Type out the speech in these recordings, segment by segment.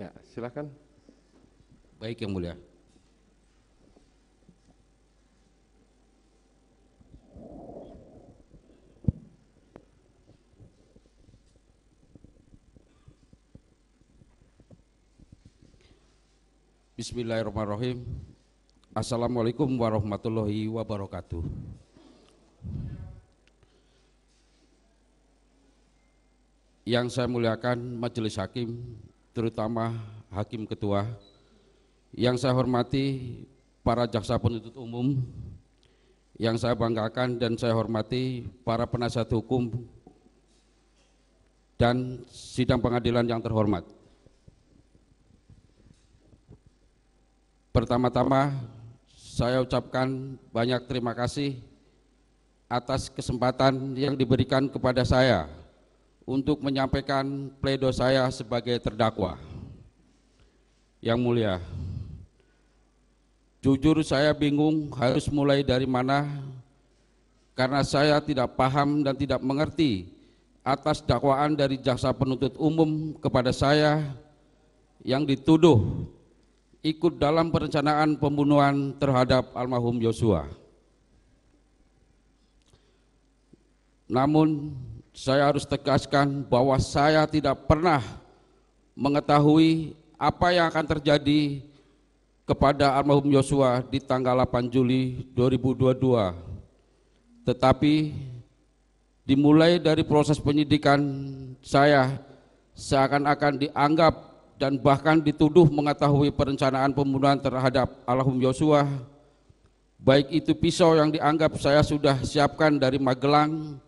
Ya, silakan. Baik yang mulia. Bismillahirrahmanirrahim. Assalamualaikum warahmatullahi wabarakatuh. Yang saya muliakan Majelis Hakim terutama Hakim Ketua, yang saya hormati para jaksa penuntut umum, yang saya banggakan dan saya hormati para penasihat hukum dan sidang pengadilan yang terhormat. Pertama-tama saya ucapkan banyak terima kasih atas kesempatan yang diberikan kepada saya untuk menyampaikan pledo saya sebagai terdakwa. Yang mulia, jujur saya bingung harus mulai dari mana karena saya tidak paham dan tidak mengerti atas dakwaan dari jaksa penuntut umum kepada saya yang dituduh ikut dalam perencanaan pembunuhan terhadap almarhum Yosua. Namun saya harus tegaskan bahwa saya tidak pernah mengetahui apa yang akan terjadi kepada almarhum Yosua di tanggal 8 Juli 2022. Tetapi dimulai dari proses penyidikan saya seakan-akan dianggap dan bahkan dituduh mengetahui perencanaan pembunuhan terhadap almarhum Yosua. Baik itu pisau yang dianggap saya sudah siapkan dari Magelang,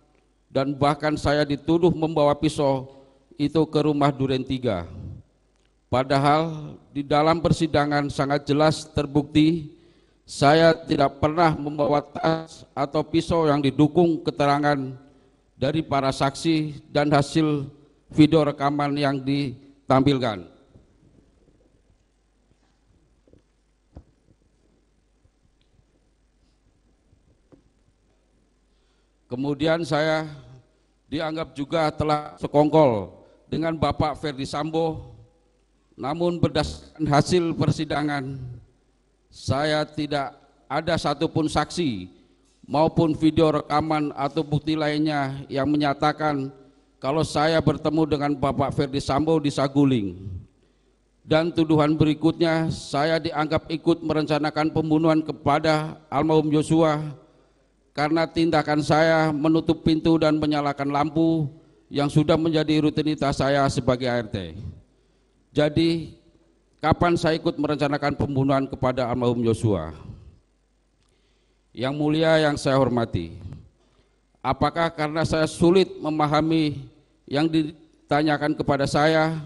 dan bahkan saya dituduh membawa pisau itu ke rumah Duren Tiga. Padahal di dalam persidangan sangat jelas terbukti saya tidak pernah membawa tas atau pisau yang didukung keterangan dari para saksi dan hasil video rekaman yang ditampilkan. Kemudian saya dianggap juga telah sekongkol dengan Bapak Ferdi Sambo. Namun berdasarkan hasil persidangan, saya tidak ada satupun saksi maupun video rekaman atau bukti lainnya yang menyatakan kalau saya bertemu dengan Bapak Ferdi Sambo di Saguling. Dan tuduhan berikutnya, saya dianggap ikut merencanakan pembunuhan kepada almarhum Yosua karena tindakan saya menutup pintu dan menyalakan lampu yang sudah menjadi rutinitas saya sebagai ART. Jadi, kapan saya ikut merencanakan pembunuhan kepada almarhum Yosua? Yang mulia yang saya hormati, apakah karena saya sulit memahami yang ditanyakan kepada saya,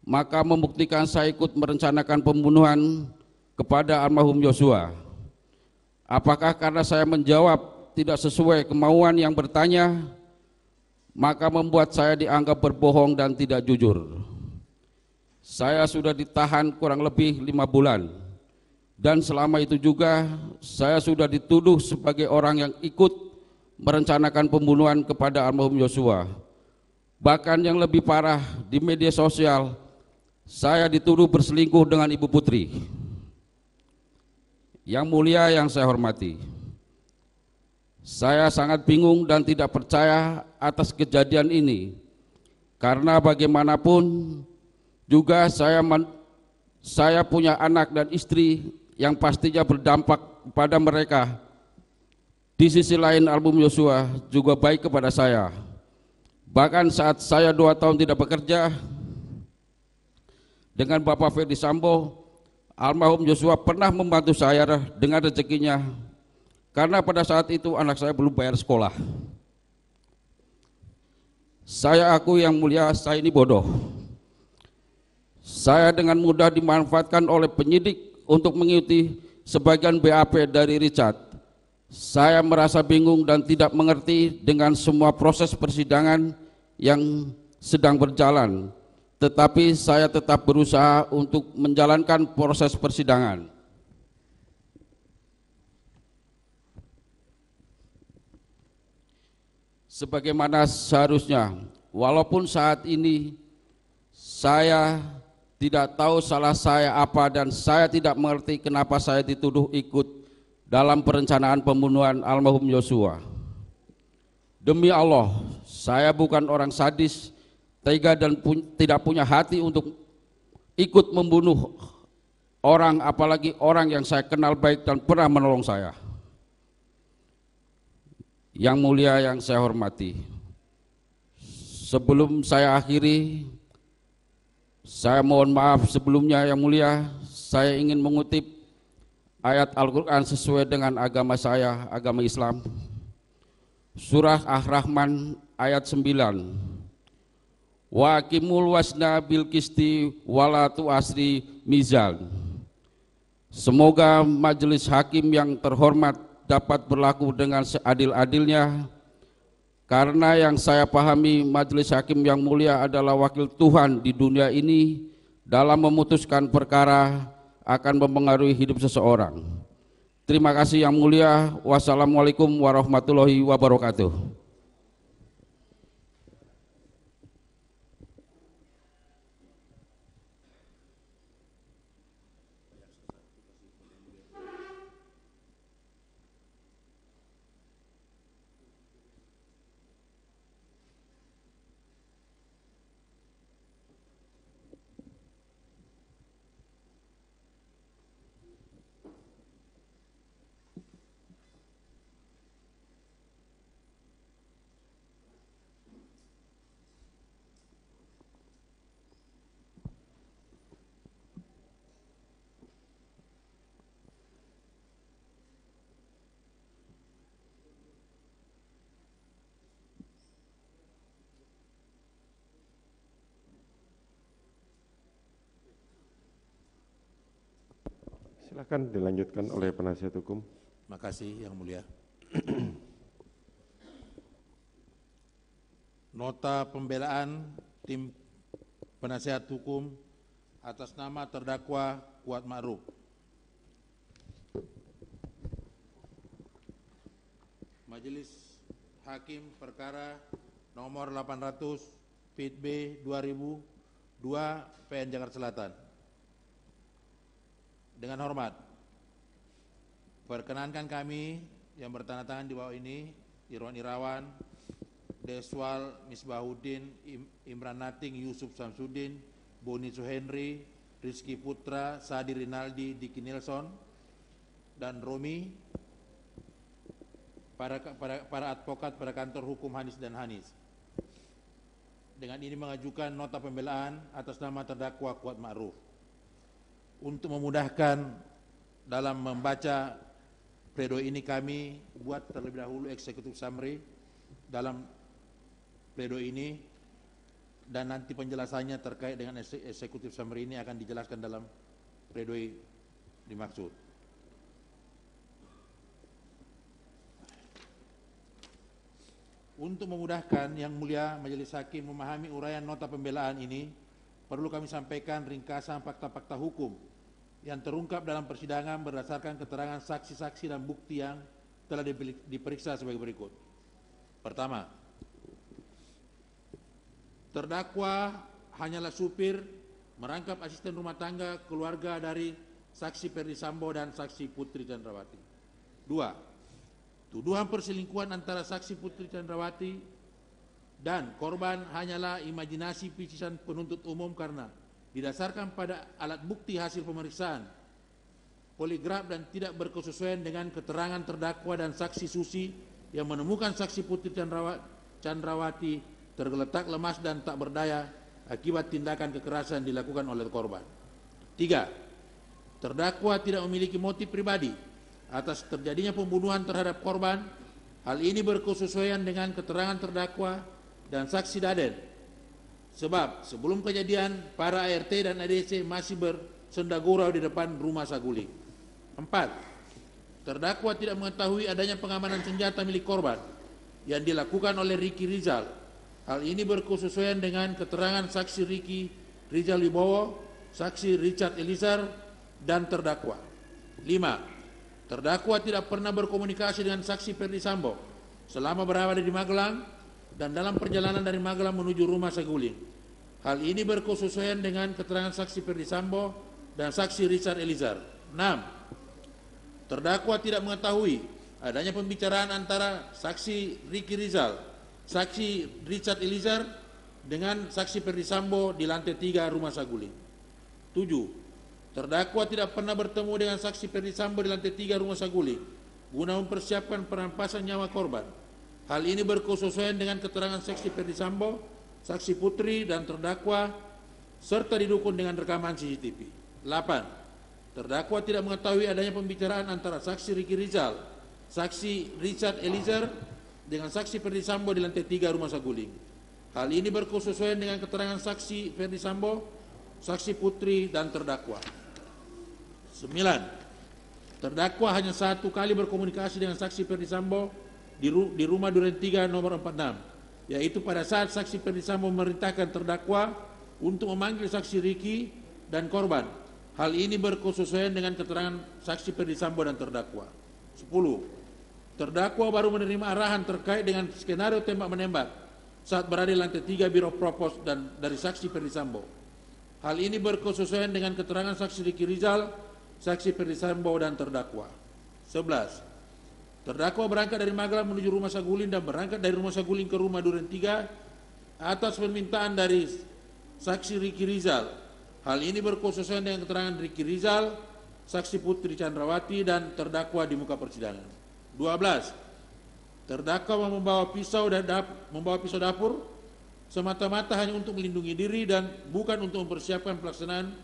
maka membuktikan saya ikut merencanakan pembunuhan kepada almarhum Yosua? Apakah karena saya menjawab tidak sesuai kemauan yang bertanya, maka membuat saya dianggap berbohong dan tidak jujur. Saya sudah ditahan kurang lebih lima bulan, dan selama itu juga saya sudah dituduh sebagai orang yang ikut merencanakan pembunuhan kepada almarhum Yosua. Bahkan yang lebih parah di media sosial, saya dituduh berselingkuh dengan ibu putri. Yang mulia yang saya hormati, saya sangat bingung dan tidak percaya atas kejadian ini, karena bagaimanapun juga saya men, saya punya anak dan istri yang pastinya berdampak pada mereka. Di sisi lain album Yosua juga baik kepada saya. Bahkan saat saya dua tahun tidak bekerja, dengan Bapak Ferdi Sambo, Almarhum Joshua pernah membantu saya dengan rezekinya karena pada saat itu anak saya belum bayar sekolah. Saya aku yang mulia, saya ini bodoh. Saya dengan mudah dimanfaatkan oleh penyidik untuk mengikuti sebagian BAP dari Richard. Saya merasa bingung dan tidak mengerti dengan semua proses persidangan yang sedang berjalan tetapi saya tetap berusaha untuk menjalankan proses persidangan. Sebagaimana seharusnya, walaupun saat ini saya tidak tahu salah saya apa dan saya tidak mengerti kenapa saya dituduh ikut dalam perencanaan pembunuhan almarhum Yosua. Demi Allah, saya bukan orang sadis tega dan pun, tidak punya hati untuk ikut membunuh orang apalagi orang yang saya kenal baik dan pernah menolong saya. Yang mulia yang saya hormati. Sebelum saya akhiri, saya mohon maaf sebelumnya yang mulia, saya ingin mengutip ayat Al-Qur'an sesuai dengan agama saya, agama Islam. Surah Ar-Rahman ayat 9 wa kimul wasna bil kisti walatu asri mizan semoga majelis hakim yang terhormat dapat berlaku dengan seadil-adilnya karena yang saya pahami majelis hakim yang mulia adalah wakil Tuhan di dunia ini dalam memutuskan perkara akan mempengaruhi hidup seseorang. Terima kasih yang mulia. Wassalamualaikum warahmatullahi wabarakatuh. Silahkan dilanjutkan oleh penasihat hukum. Terima kasih Yang Mulia. Nota pembelaan tim penasihat hukum atas nama terdakwa Kuat Ma'ruf. Majelis Hakim Perkara nomor 800 Fit 2002 PN Jakarta Selatan. Dengan hormat, perkenankan kami yang bertanda tangan di bawah ini, Irwan Irawan, Deswal Misbahuddin, Imran Nating, Yusuf Samsudin, Boni Suhenri, Rizky Putra, Sadi Rinaldi, Diki Nelson, dan Romi, para, para, para advokat pada kantor hukum Hanis dan Hanis. Dengan ini mengajukan nota pembelaan atas nama terdakwa Kuat Ma'ruf untuk memudahkan dalam membaca pledo ini kami buat terlebih dahulu eksekutif summary dalam pledo ini dan nanti penjelasannya terkait dengan eksekutif summary ini akan dijelaskan dalam pledo dimaksud. Untuk memudahkan Yang Mulia Majelis Hakim memahami uraian nota pembelaan ini, perlu kami sampaikan ringkasan fakta-fakta hukum yang terungkap dalam persidangan berdasarkan keterangan saksi-saksi dan bukti yang telah diperiksa sebagai berikut. Pertama, terdakwa hanyalah supir merangkap asisten rumah tangga keluarga dari saksi Perdi Sambo dan saksi Putri Chandrawati. Dua, tuduhan perselingkuhan antara saksi Putri Chandrawati dan korban hanyalah imajinasi picisan penuntut umum karena didasarkan pada alat bukti hasil pemeriksaan poligraf dan tidak berkesesuaian dengan keterangan terdakwa dan saksi Susi yang menemukan saksi Putri Chandrawati tergeletak lemas dan tak berdaya akibat tindakan kekerasan dilakukan oleh korban. Tiga, terdakwa tidak memiliki motif pribadi atas terjadinya pembunuhan terhadap korban. Hal ini berkesesuaian dengan keterangan terdakwa dan saksi Daden Sebab sebelum kejadian para ART dan ADC masih bersenda di depan rumah Saguling. Empat, terdakwa tidak mengetahui adanya pengamanan senjata milik korban yang dilakukan oleh Riki Rizal. Hal ini berkesesuaian dengan keterangan saksi Riki Rizal Wibowo, saksi Richard Elizar, dan terdakwa. Lima, terdakwa tidak pernah berkomunikasi dengan saksi Perdi Sambo selama berada di Magelang dan dalam perjalanan dari Magelang menuju rumah Saguling. Hal ini berkesesuaian dengan keterangan saksi Perdisambo Sambo dan saksi Richard Elizar. 6. Terdakwa tidak mengetahui adanya pembicaraan antara saksi Ricky Rizal, saksi Richard Elizar dengan saksi Perdisambo Sambo di lantai 3 rumah Saguling. 7. Terdakwa tidak pernah bertemu dengan saksi Perdisambo Sambo di lantai 3 rumah Saguling guna mempersiapkan perampasan nyawa korban. Hal ini berkesesuaian dengan keterangan saksi Ferdi Sambo, saksi Putri dan terdakwa serta didukung dengan rekaman CCTV. 8. Terdakwa tidak mengetahui adanya pembicaraan antara saksi Riki Rizal, saksi Richard Elizer dengan saksi Ferdi Sambo di lantai 3 rumah Saguling. Hal ini berkesesuaian dengan keterangan saksi Ferdi Sambo, saksi Putri dan terdakwa. 9. Terdakwa hanya satu kali berkomunikasi dengan saksi Ferdi Sambo di, ru di rumah Duren 3 nomor 46 yaitu pada saat saksi Perdisambo memerintahkan terdakwa untuk memanggil saksi Riki dan korban. Hal ini berkesesuaian dengan keterangan saksi Perdisambo dan terdakwa. 10. Terdakwa baru menerima arahan terkait dengan skenario tembak-menembak saat berada di lantai 3 Biro Propos dan dari saksi Perdisambo. Hal ini berkesesuaian dengan keterangan saksi Riki Rizal, saksi Perdisambo dan terdakwa. 11. Terdakwa berangkat dari Magelang menuju rumah Saguling dan berangkat dari rumah Saguling ke rumah Duren 3 atas permintaan dari saksi Riki Rizal. Hal ini berkhususan dengan keterangan Riki Rizal, saksi Putri Chandrawati dan terdakwa di muka persidangan. 12. Terdakwa membawa pisau dan membawa pisau dapur semata-mata hanya untuk melindungi diri dan bukan untuk mempersiapkan pelaksanaan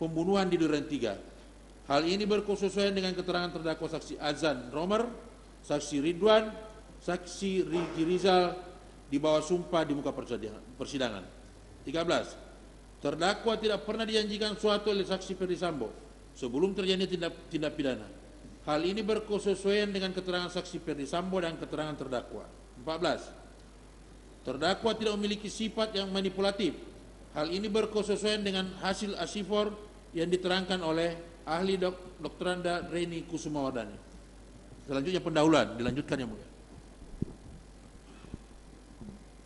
pembunuhan di Duren 3. Hal ini berkhususan dengan keterangan terdakwa saksi Azan Romer saksi Ridwan, saksi Riki Rizal di bawah sumpah di muka persidangan. 13. Terdakwa tidak pernah dijanjikan suatu oleh saksi Ferdi Sambo sebelum terjadi tindak, tindak pidana. Hal ini berkesesuaian dengan keterangan saksi Ferdi Sambo dan keterangan terdakwa. 14. Terdakwa tidak memiliki sifat yang manipulatif. Hal ini berkesesuaian dengan hasil asifor yang diterangkan oleh ahli dok, dokteranda Reni Kusumawardani. Selanjutnya pendahuluan dilanjutkan yang mulia.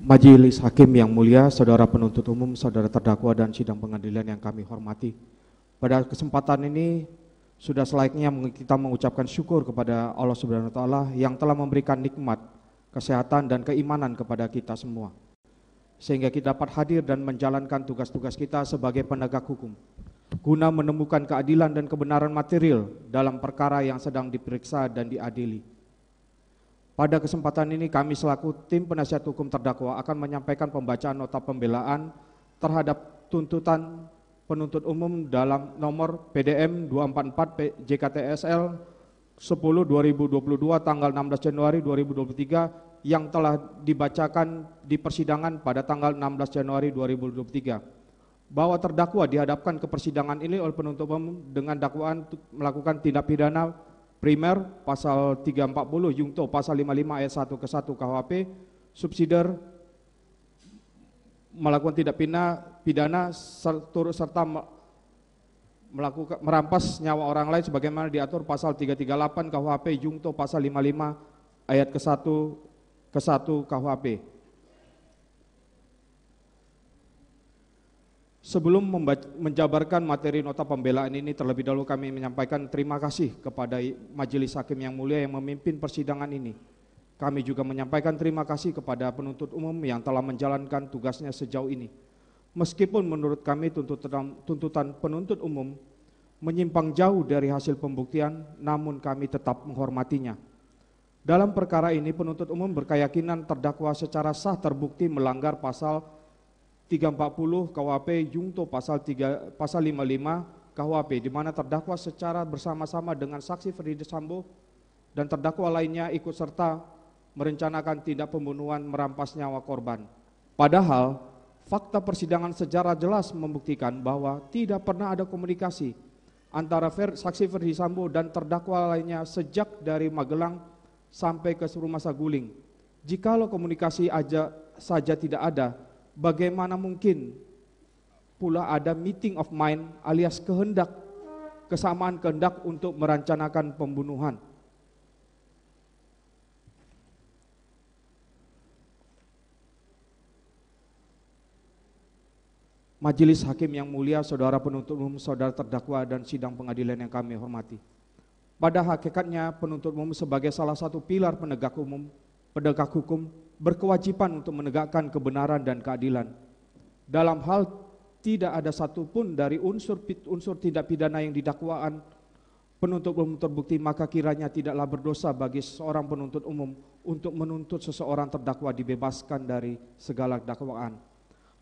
Majelis Hakim yang mulia, Saudara penuntut umum, Saudara terdakwa dan sidang pengadilan yang kami hormati. Pada kesempatan ini sudah selayaknya kita mengucapkan syukur kepada Allah Subhanahu wa taala yang telah memberikan nikmat, kesehatan dan keimanan kepada kita semua. Sehingga kita dapat hadir dan menjalankan tugas-tugas kita sebagai penegak hukum guna menemukan keadilan dan kebenaran material dalam perkara yang sedang diperiksa dan diadili. Pada kesempatan ini kami selaku tim penasihat hukum terdakwa akan menyampaikan pembacaan nota pembelaan terhadap tuntutan penuntut umum dalam nomor PDM 244 JKTSL 10 2022 tanggal 16 Januari 2023 yang telah dibacakan di persidangan pada tanggal 16 Januari 2023 bahwa terdakwa dihadapkan ke persidangan ini oleh penuntut umum dengan dakwaan melakukan tindak pidana primer pasal 340 Yungto pasal 55 ayat 1 ke 1 KHP subsidiar melakukan tindak pidana pidana serta melakukan merampas nyawa orang lain sebagaimana diatur pasal 338 KHP Yungto pasal 55 ayat ke 1 ke 1 KHP. Sebelum menjabarkan materi nota pembelaan ini, terlebih dahulu kami menyampaikan terima kasih kepada Majelis Hakim yang mulia yang memimpin persidangan ini. Kami juga menyampaikan terima kasih kepada penuntut umum yang telah menjalankan tugasnya sejauh ini. Meskipun menurut kami tuntutan, penuntut umum menyimpang jauh dari hasil pembuktian, namun kami tetap menghormatinya. Dalam perkara ini penuntut umum berkeyakinan terdakwa secara sah terbukti melanggar pasal 340 KUHP jungto pasal 3 pasal 55 KUHP di mana terdakwa secara bersama-sama dengan saksi Ferdi Sambo dan terdakwa lainnya ikut serta merencanakan tindak pembunuhan merampas nyawa korban. Padahal fakta persidangan secara jelas membuktikan bahwa tidak pernah ada komunikasi antara Fer, saksi Ferdi Sambo dan terdakwa lainnya sejak dari Magelang sampai ke rumah Saguling. Jikalau komunikasi aja saja tidak ada, bagaimana mungkin pula ada meeting of mind alias kehendak, kesamaan kehendak untuk merencanakan pembunuhan. Majelis Hakim yang mulia, saudara penuntut umum, saudara terdakwa, dan sidang pengadilan yang kami hormati. Pada hakikatnya penuntut umum sebagai salah satu pilar penegak umum, penegak hukum berkewajiban untuk menegakkan kebenaran dan keadilan. Dalam hal tidak ada satupun dari unsur unsur tindak pidana yang didakwaan penuntut umum terbukti maka kiranya tidaklah berdosa bagi seorang penuntut umum untuk menuntut seseorang terdakwa dibebaskan dari segala dakwaan.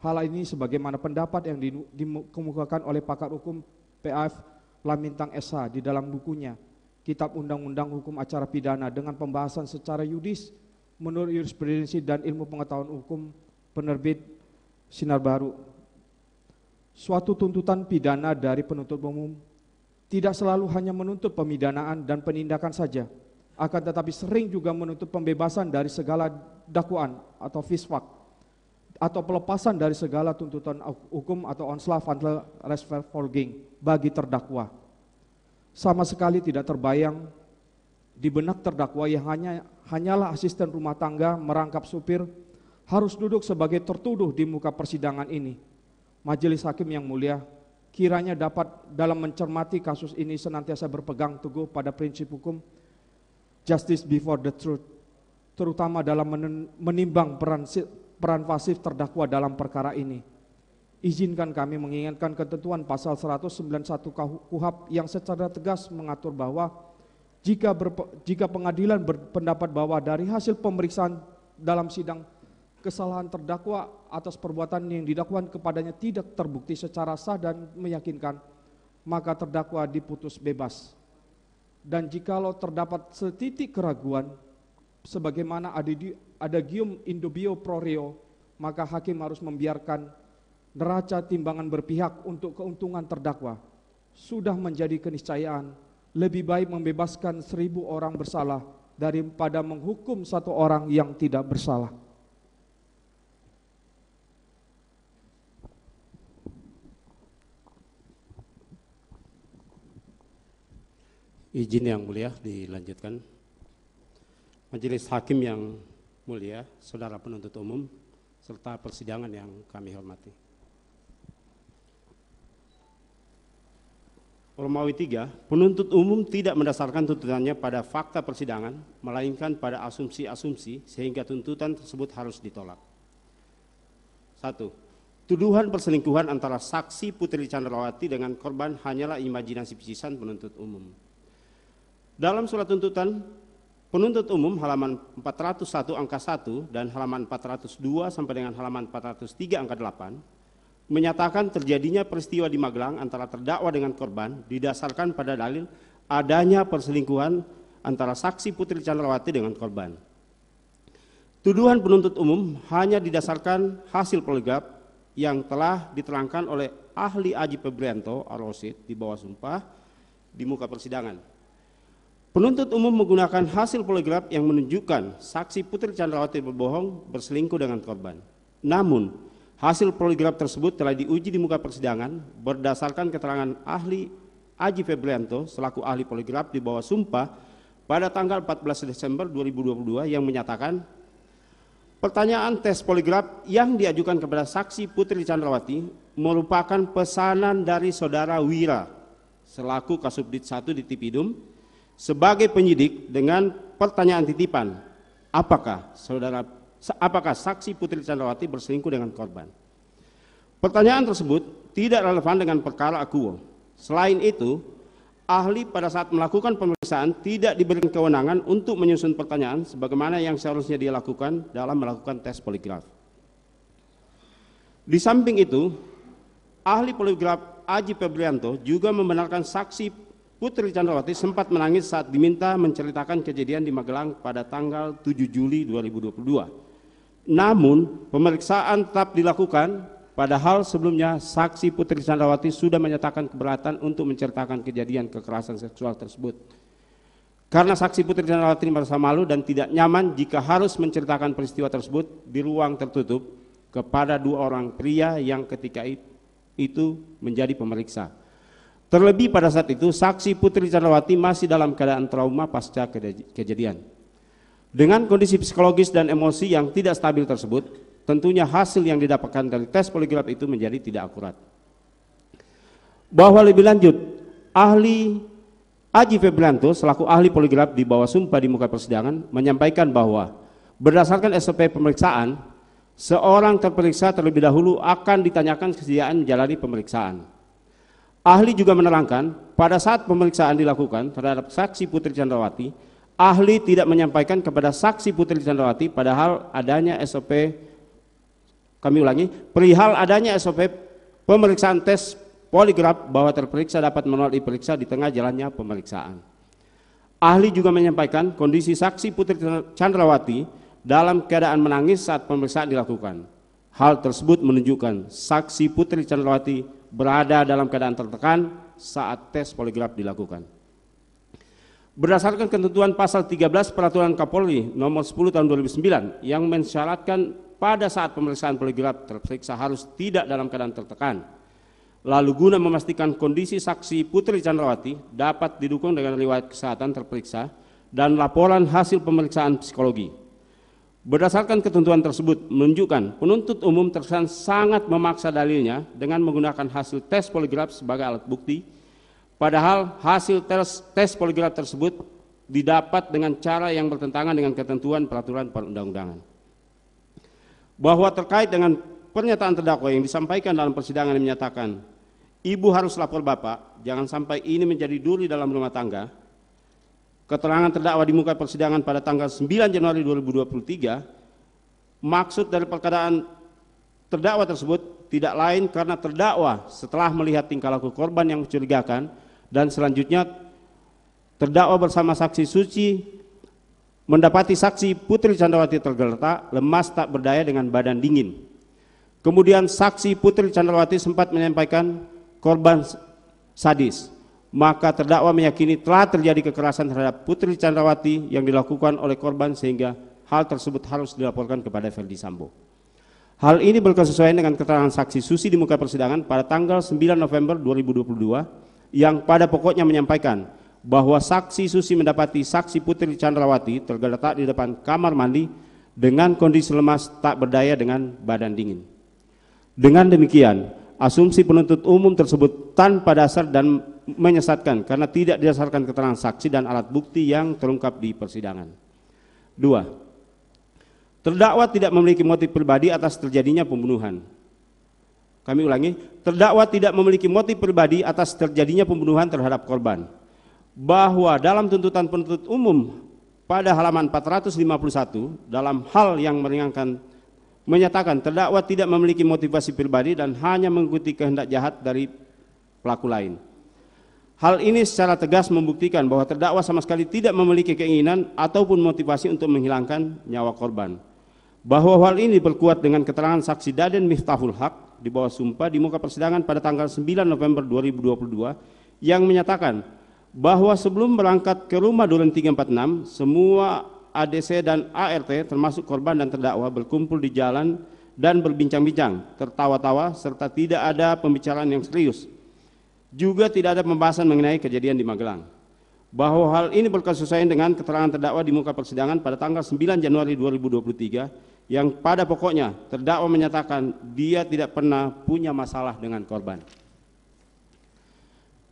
Hal ini sebagaimana pendapat yang dikemukakan oleh pakar hukum PAF Lamintang Esa di dalam bukunya Kitab Undang-Undang Hukum Acara Pidana dengan pembahasan secara yudis menurut jurisprudensi dan ilmu pengetahuan hukum penerbit Sinar Baru. Suatu tuntutan pidana dari penuntut umum tidak selalu hanya menuntut pemidanaan dan penindakan saja, akan tetapi sering juga menuntut pembebasan dari segala dakwaan atau fiswak atau pelepasan dari segala tuntutan hukum atau onslaught until bagi terdakwa. Sama sekali tidak terbayang di benak terdakwa yang hanya hanyalah asisten rumah tangga merangkap supir harus duduk sebagai tertuduh di muka persidangan ini. Majelis hakim yang mulia kiranya dapat dalam mencermati kasus ini senantiasa berpegang teguh pada prinsip hukum justice before the truth terutama dalam menimbang peran peran pasif terdakwa dalam perkara ini. Izinkan kami mengingatkan ketentuan pasal 191 KUHAP yang secara tegas mengatur bahwa jika, berpe, jika pengadilan berpendapat bahwa dari hasil pemeriksaan dalam sidang kesalahan terdakwa atas perbuatan yang didakwan kepadanya tidak terbukti secara sah dan meyakinkan, maka terdakwa diputus bebas. Dan jikalau terdapat setitik keraguan, sebagaimana adagium indubio pro reo, maka hakim harus membiarkan neraca timbangan berpihak untuk keuntungan terdakwa. Sudah menjadi keniscayaan lebih baik membebaskan seribu orang bersalah daripada menghukum satu orang yang tidak bersalah. Izin yang mulia dilanjutkan. Majelis hakim yang mulia, saudara penuntut umum, serta persidangan yang kami hormati. Romawi 3, penuntut umum tidak mendasarkan tuntutannya pada fakta persidangan, melainkan pada asumsi-asumsi sehingga tuntutan tersebut harus ditolak. Satu, tuduhan perselingkuhan antara saksi Putri Chandrawati dengan korban hanyalah imajinasi pisisan penuntut umum. Dalam surat tuntutan, penuntut umum halaman 401 angka 1 dan halaman 402 sampai dengan halaman 403 angka 8, menyatakan terjadinya peristiwa di Magelang antara terdakwa dengan korban didasarkan pada dalil adanya perselingkuhan antara saksi Putri Chandrawati dengan korban. Tuduhan penuntut umum hanya didasarkan hasil poligraf yang telah diterangkan oleh ahli Aji Pebrianto Arosid di bawah sumpah di muka persidangan. Penuntut umum menggunakan hasil poligraf yang menunjukkan saksi Putri Chandrawati berbohong berselingkuh dengan korban. Namun, Hasil poligraf tersebut telah diuji di muka persidangan berdasarkan keterangan ahli Aji Febrianto selaku ahli poligraf di bawah sumpah pada tanggal 14 Desember 2022 yang menyatakan pertanyaan tes poligraf yang diajukan kepada saksi Putri Chandrawati merupakan pesanan dari saudara Wira selaku Kasubdit 1 di Tipidum sebagai penyidik dengan pertanyaan titipan apakah saudara apakah saksi Putri Candrawati berselingkuh dengan korban. Pertanyaan tersebut tidak relevan dengan perkara akuo. Selain itu, ahli pada saat melakukan pemeriksaan tidak diberikan kewenangan untuk menyusun pertanyaan sebagaimana yang seharusnya dia lakukan dalam melakukan tes poligraf. Di samping itu, ahli poligraf Aji Febrianto juga membenarkan saksi Putri Candrawati sempat menangis saat diminta menceritakan kejadian di Magelang pada tanggal 7 Juli 2022 namun, pemeriksaan tetap dilakukan, padahal sebelumnya saksi Putri Sandrawati sudah menyatakan keberatan untuk menceritakan kejadian kekerasan seksual tersebut. Karena saksi Putri Sandrawati merasa malu dan tidak nyaman jika harus menceritakan peristiwa tersebut di ruang tertutup kepada dua orang pria yang ketika itu menjadi pemeriksa. Terlebih pada saat itu, saksi Putri Candrawati masih dalam keadaan trauma pasca kejadian. Dengan kondisi psikologis dan emosi yang tidak stabil tersebut, tentunya hasil yang didapatkan dari tes poligraf itu menjadi tidak akurat. Bahwa lebih lanjut, ahli Aji Febrianto selaku ahli poligraf di bawah sumpah di muka persidangan menyampaikan bahwa berdasarkan SOP pemeriksaan, seorang terperiksa terlebih dahulu akan ditanyakan kesediaan menjalani pemeriksaan. Ahli juga menerangkan, pada saat pemeriksaan dilakukan terhadap saksi Putri Chandrawati, ahli tidak menyampaikan kepada saksi Putri Candrawati padahal adanya SOP kami ulangi perihal adanya SOP pemeriksaan tes poligraf bahwa terperiksa dapat menolak diperiksa di tengah jalannya pemeriksaan. Ahli juga menyampaikan kondisi saksi Putri Candrawati dalam keadaan menangis saat pemeriksaan dilakukan. Hal tersebut menunjukkan saksi Putri Candrawati berada dalam keadaan tertekan saat tes poligraf dilakukan. Berdasarkan ketentuan pasal 13 Peraturan Kapolri nomor 10 tahun 2009 yang mensyaratkan pada saat pemeriksaan poligraf terperiksa harus tidak dalam keadaan tertekan. Lalu guna memastikan kondisi saksi Putri Chandrawati dapat didukung dengan riwayat kesehatan terperiksa dan laporan hasil pemeriksaan psikologi. Berdasarkan ketentuan tersebut menunjukkan penuntut umum terkesan sangat memaksa dalilnya dengan menggunakan hasil tes poligraf sebagai alat bukti Padahal hasil tes, tes poligraf tersebut didapat dengan cara yang bertentangan dengan ketentuan peraturan perundang-undangan. Bahwa terkait dengan pernyataan terdakwa yang disampaikan dalam persidangan yang menyatakan, ibu harus lapor bapak, jangan sampai ini menjadi duri dalam rumah tangga. Keterangan terdakwa di muka persidangan pada tanggal 9 Januari 2023, maksud dari perkataan terdakwa tersebut tidak lain karena terdakwa setelah melihat tingkah laku korban yang mencurigakan, dan selanjutnya terdakwa bersama saksi suci mendapati saksi Putri Candrawati tergeletak lemas tak berdaya dengan badan dingin. Kemudian saksi Putri Candrawati sempat menyampaikan korban sadis. Maka terdakwa meyakini telah terjadi kekerasan terhadap Putri Candrawati yang dilakukan oleh korban sehingga hal tersebut harus dilaporkan kepada Verdi Sambo. Hal ini berkesesuaian dengan keterangan saksi Susi di muka persidangan pada tanggal 9 November 2022 yang pada pokoknya menyampaikan bahwa saksi Susi mendapati saksi Putri Chandrawati tergeletak di depan kamar mandi dengan kondisi lemas tak berdaya dengan badan dingin. Dengan demikian, asumsi penuntut umum tersebut tanpa dasar dan menyesatkan karena tidak didasarkan keterangan saksi dan alat bukti yang terungkap di persidangan. Dua, terdakwa tidak memiliki motif pribadi atas terjadinya pembunuhan kami ulangi, terdakwa tidak memiliki motif pribadi atas terjadinya pembunuhan terhadap korban. Bahwa dalam tuntutan penuntut umum pada halaman 451 dalam hal yang meringankan menyatakan terdakwa tidak memiliki motivasi pribadi dan hanya mengikuti kehendak jahat dari pelaku lain. Hal ini secara tegas membuktikan bahwa terdakwa sama sekali tidak memiliki keinginan ataupun motivasi untuk menghilangkan nyawa korban. Bahwa hal ini berkuat dengan keterangan saksi Daden Miftahul Haq di bawah sumpah di muka persidangan pada tanggal 9 November 2022 yang menyatakan bahwa sebelum berangkat ke rumah Duren 346, semua ADC dan ART termasuk korban dan terdakwa berkumpul di jalan dan berbincang-bincang, tertawa-tawa serta tidak ada pembicaraan yang serius. Juga tidak ada pembahasan mengenai kejadian di Magelang. Bahwa hal ini berkesesuaian dengan keterangan terdakwa di muka persidangan pada tanggal 9 Januari 2023 yang pada pokoknya terdakwa menyatakan dia tidak pernah punya masalah dengan korban.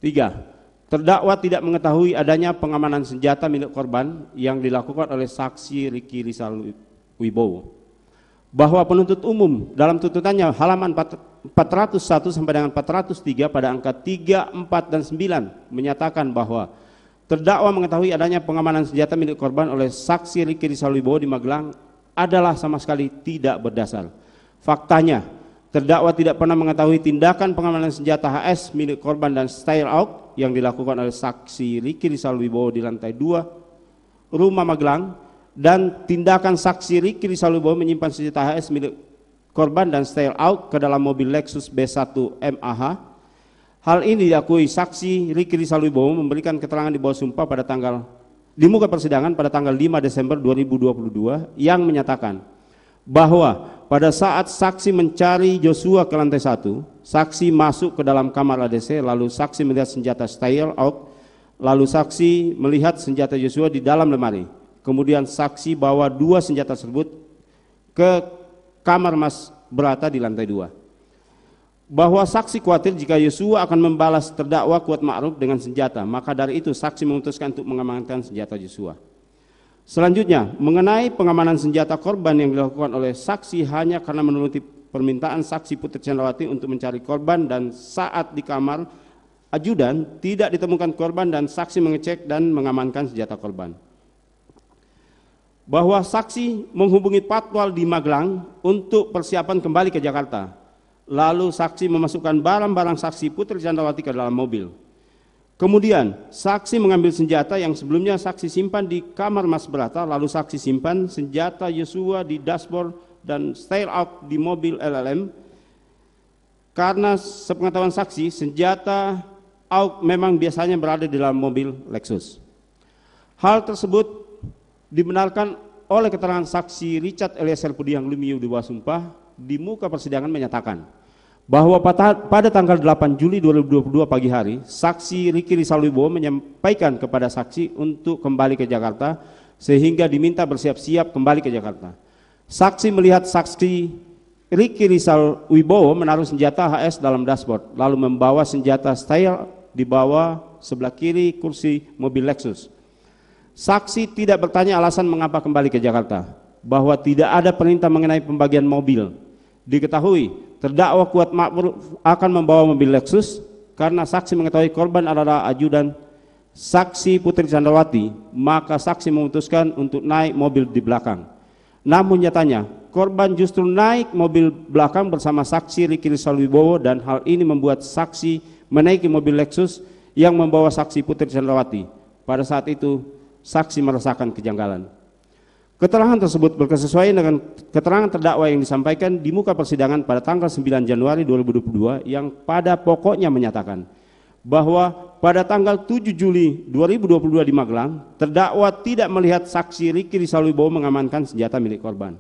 Tiga, terdakwa tidak mengetahui adanya pengamanan senjata milik korban yang dilakukan oleh saksi Riki Rizal Wibowo. Bahwa penuntut umum dalam tuntutannya halaman 401 sampai dengan 403 pada angka 3, 4, dan 9 menyatakan bahwa terdakwa mengetahui adanya pengamanan senjata milik korban oleh saksi Riki Rizal Wibowo di Magelang adalah sama sekali tidak berdasar. Faktanya, terdakwa tidak pernah mengetahui tindakan pengamanan senjata HS milik korban dan style out yang dilakukan oleh saksi Riki Rizal Wibowo di lantai 2 rumah Magelang dan tindakan saksi Riki Rizal Wibowo menyimpan senjata HS milik korban dan style out ke dalam mobil Lexus B1 MAH Hal ini diakui saksi Riki Rizal Wibowo memberikan keterangan di bawah sumpah pada tanggal di muka persidangan pada tanggal 5 Desember 2022 yang menyatakan bahwa pada saat saksi mencari Joshua ke lantai satu, saksi masuk ke dalam kamar ADC, lalu saksi melihat senjata style out, lalu saksi melihat senjata Joshua di dalam lemari. Kemudian saksi bawa dua senjata tersebut ke kamar Mas Berata di lantai dua bahwa saksi khawatir jika Yosua akan membalas terdakwa kuat ma'ruf dengan senjata maka dari itu saksi memutuskan untuk mengamankan senjata Yosua selanjutnya mengenai pengamanan senjata korban yang dilakukan oleh saksi hanya karena menuruti permintaan saksi Putri Cendrawati untuk mencari korban dan saat di kamar ajudan tidak ditemukan korban dan saksi mengecek dan mengamankan senjata korban bahwa saksi menghubungi patwal di Magelang untuk persiapan kembali ke Jakarta Lalu saksi memasukkan barang-barang saksi Putri Candrawati ke dalam mobil. Kemudian saksi mengambil senjata yang sebelumnya saksi simpan di kamar Mas brata. lalu saksi simpan senjata Yosua di dashboard dan stair out di mobil LLM. Karena sepengetahuan saksi, senjata out memang biasanya berada di dalam mobil Lexus. Hal tersebut dibenarkan oleh keterangan saksi Richard Eliezer Pudiang Lumiu di bawah sumpah di muka persidangan menyatakan bahwa pada tanggal 8 Juli 2022 pagi hari, saksi Riki Rizal Wibowo menyampaikan kepada saksi untuk kembali ke Jakarta sehingga diminta bersiap-siap kembali ke Jakarta. Saksi melihat saksi Riki Rizal Wibowo menaruh senjata HS dalam dashboard, lalu membawa senjata style di bawah sebelah kiri kursi mobil Lexus. Saksi tidak bertanya alasan mengapa kembali ke Jakarta, bahwa tidak ada perintah mengenai pembagian mobil, Diketahui terdakwa kuat makmur akan membawa mobil Lexus karena saksi mengetahui korban adalah ajudan saksi Putri Candrawati, maka saksi memutuskan untuk naik mobil di belakang. Namun nyatanya, korban justru naik mobil belakang bersama saksi Riki Rizal Wibowo dan hal ini membuat saksi menaiki mobil Lexus yang membawa saksi Putri Candrawati. Pada saat itu, saksi merasakan kejanggalan. Keterangan tersebut berkesesuaian dengan keterangan terdakwa yang disampaikan di muka persidangan pada tanggal 9 Januari 2022 yang pada pokoknya menyatakan bahwa pada tanggal 7 Juli 2022 di Magelang, terdakwa tidak melihat saksi Riki Rizal Wibowo mengamankan senjata milik korban.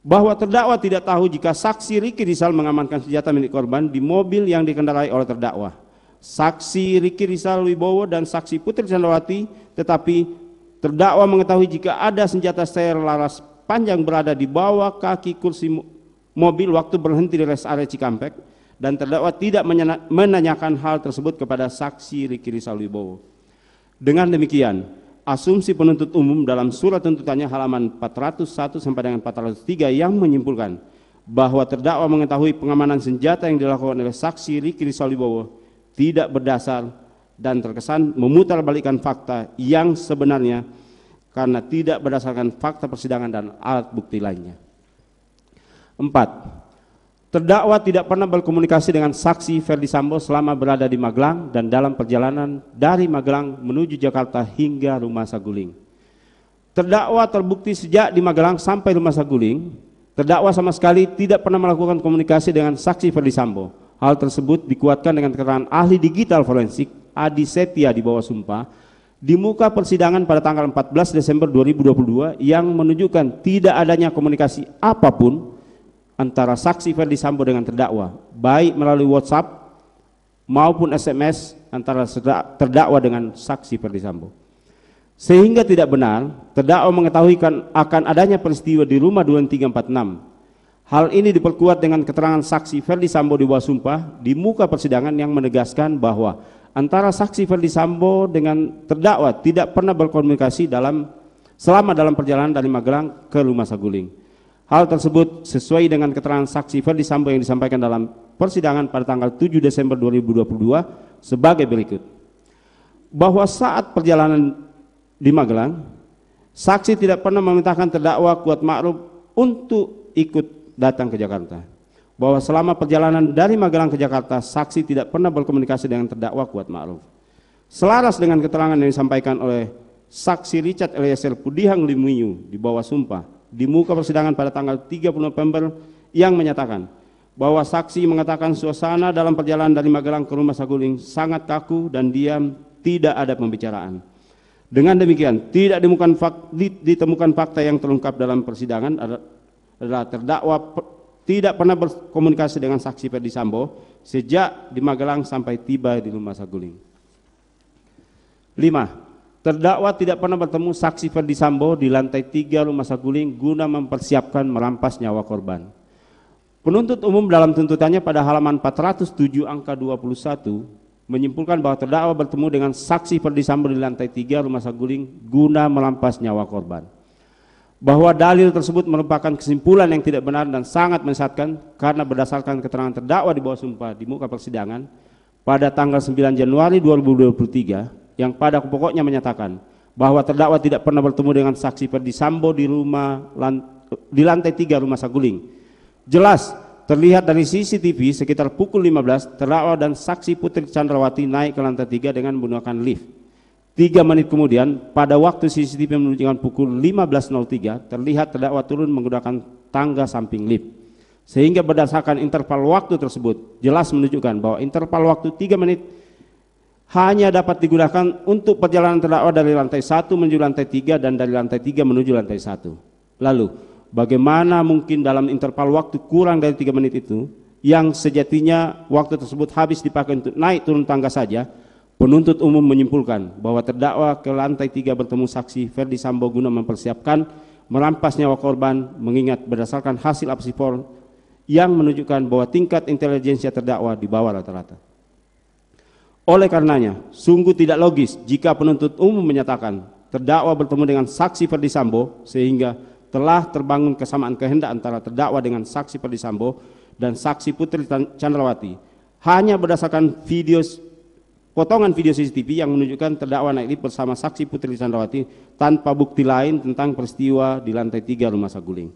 Bahwa terdakwa tidak tahu jika saksi Riki Rizal mengamankan senjata milik korban di mobil yang dikendarai oleh terdakwa. Saksi Riki Rizal Wibowo dan saksi Putri Candrawati tetapi Terdakwa mengetahui jika ada senjata seir laras panjang berada di bawah kaki kursi mobil waktu berhenti di rest area Cikampek dan terdakwa tidak menanyakan hal tersebut kepada saksi Riki Wibowo. Dengan demikian, asumsi penuntut umum dalam surat tuntutannya halaman 401 sampai dengan 403 yang menyimpulkan bahwa terdakwa mengetahui pengamanan senjata yang dilakukan oleh saksi Riki Wibowo tidak berdasar dan terkesan memutarbalikkan fakta yang sebenarnya karena tidak berdasarkan fakta persidangan dan alat bukti lainnya. Empat, terdakwa tidak pernah berkomunikasi dengan saksi Ferdi Sambo selama berada di Magelang dan dalam perjalanan dari Magelang menuju Jakarta hingga rumah Saguling. Terdakwa terbukti sejak di Magelang sampai rumah Saguling, terdakwa sama sekali tidak pernah melakukan komunikasi dengan saksi Ferdi Sambo. Hal tersebut dikuatkan dengan keterangan ahli digital forensik Adi Setia di bawah sumpah di muka persidangan pada tanggal 14 Desember 2022 yang menunjukkan tidak adanya komunikasi apapun antara saksi Ferdi Sambo dengan terdakwa, baik melalui WhatsApp maupun SMS antara terdakwa dengan saksi Ferdi Sambo. Sehingga tidak benar terdakwa mengetahui akan adanya peristiwa di rumah 2346. Hal ini diperkuat dengan keterangan saksi Ferdi Sambo di bawah sumpah di muka persidangan yang menegaskan bahwa antara saksi Verdi Sambo dengan terdakwa tidak pernah berkomunikasi dalam selama dalam perjalanan dari Magelang ke Rumah Saguling. Hal tersebut sesuai dengan keterangan saksi Verdi Sambo yang disampaikan dalam persidangan pada tanggal 7 Desember 2022 sebagai berikut. Bahwa saat perjalanan di Magelang, saksi tidak pernah memintakan terdakwa Kuat Ma'ruf untuk ikut datang ke Jakarta bahwa selama perjalanan dari Magelang ke Jakarta, saksi tidak pernah berkomunikasi dengan terdakwa Kuat Ma'ruf. Selaras dengan keterangan yang disampaikan oleh saksi Richard Eliezer Pudihang Limuyu di bawah sumpah di muka persidangan pada tanggal 30 November yang menyatakan bahwa saksi mengatakan suasana dalam perjalanan dari Magelang ke rumah Saguling sangat kaku dan diam, tidak ada pembicaraan. Dengan demikian, tidak ditemukan fakta, ditemukan fakta yang terungkap dalam persidangan adalah terdakwa tidak pernah berkomunikasi dengan saksi Perdi Sambo sejak di Magelang sampai tiba di rumah Saguling. Lima, Terdakwa tidak pernah bertemu saksi Ferdi Sambo di lantai tiga rumah Saguling guna mempersiapkan merampas nyawa korban. Penuntut umum dalam tuntutannya pada halaman 407 angka 21 menyimpulkan bahwa terdakwa bertemu dengan saksi Ferdi Sambo di lantai tiga rumah Saguling guna merampas nyawa korban bahwa dalil tersebut merupakan kesimpulan yang tidak benar dan sangat menyesatkan karena berdasarkan keterangan terdakwa di bawah sumpah di muka persidangan pada tanggal 9 Januari 2023 yang pada pokoknya menyatakan bahwa terdakwa tidak pernah bertemu dengan saksi Perdisambo di rumah di lantai 3 rumah Saguling. Jelas terlihat dari CCTV sekitar pukul 15 terdakwa dan saksi Putri Chandrawati naik ke lantai 3 dengan menggunakan lift. Tiga menit kemudian, pada waktu CCTV menunjukkan pukul 15.03, terlihat terdakwa turun menggunakan tangga samping lift. Sehingga berdasarkan interval waktu tersebut, jelas menunjukkan bahwa interval waktu tiga menit hanya dapat digunakan untuk perjalanan terdakwa dari lantai satu menuju lantai tiga dan dari lantai tiga menuju lantai satu. Lalu, bagaimana mungkin dalam interval waktu kurang dari tiga menit itu, yang sejatinya waktu tersebut habis dipakai untuk naik turun tangga saja, Penuntut umum menyimpulkan bahwa terdakwa ke lantai tiga bertemu saksi Ferdi Sambo guna mempersiapkan merampas nyawa korban mengingat berdasarkan hasil apsifor yang menunjukkan bahwa tingkat intelijensia terdakwa di bawah rata-rata. Oleh karenanya, sungguh tidak logis jika penuntut umum menyatakan terdakwa bertemu dengan saksi Ferdi Sambo sehingga telah terbangun kesamaan kehendak antara terdakwa dengan saksi Ferdi Sambo dan saksi Putri Chandrawati hanya berdasarkan video Potongan video CCTV yang menunjukkan terdakwa naik lift bersama saksi Putri Candrawati tanpa bukti lain tentang peristiwa di lantai tiga rumah Saguling.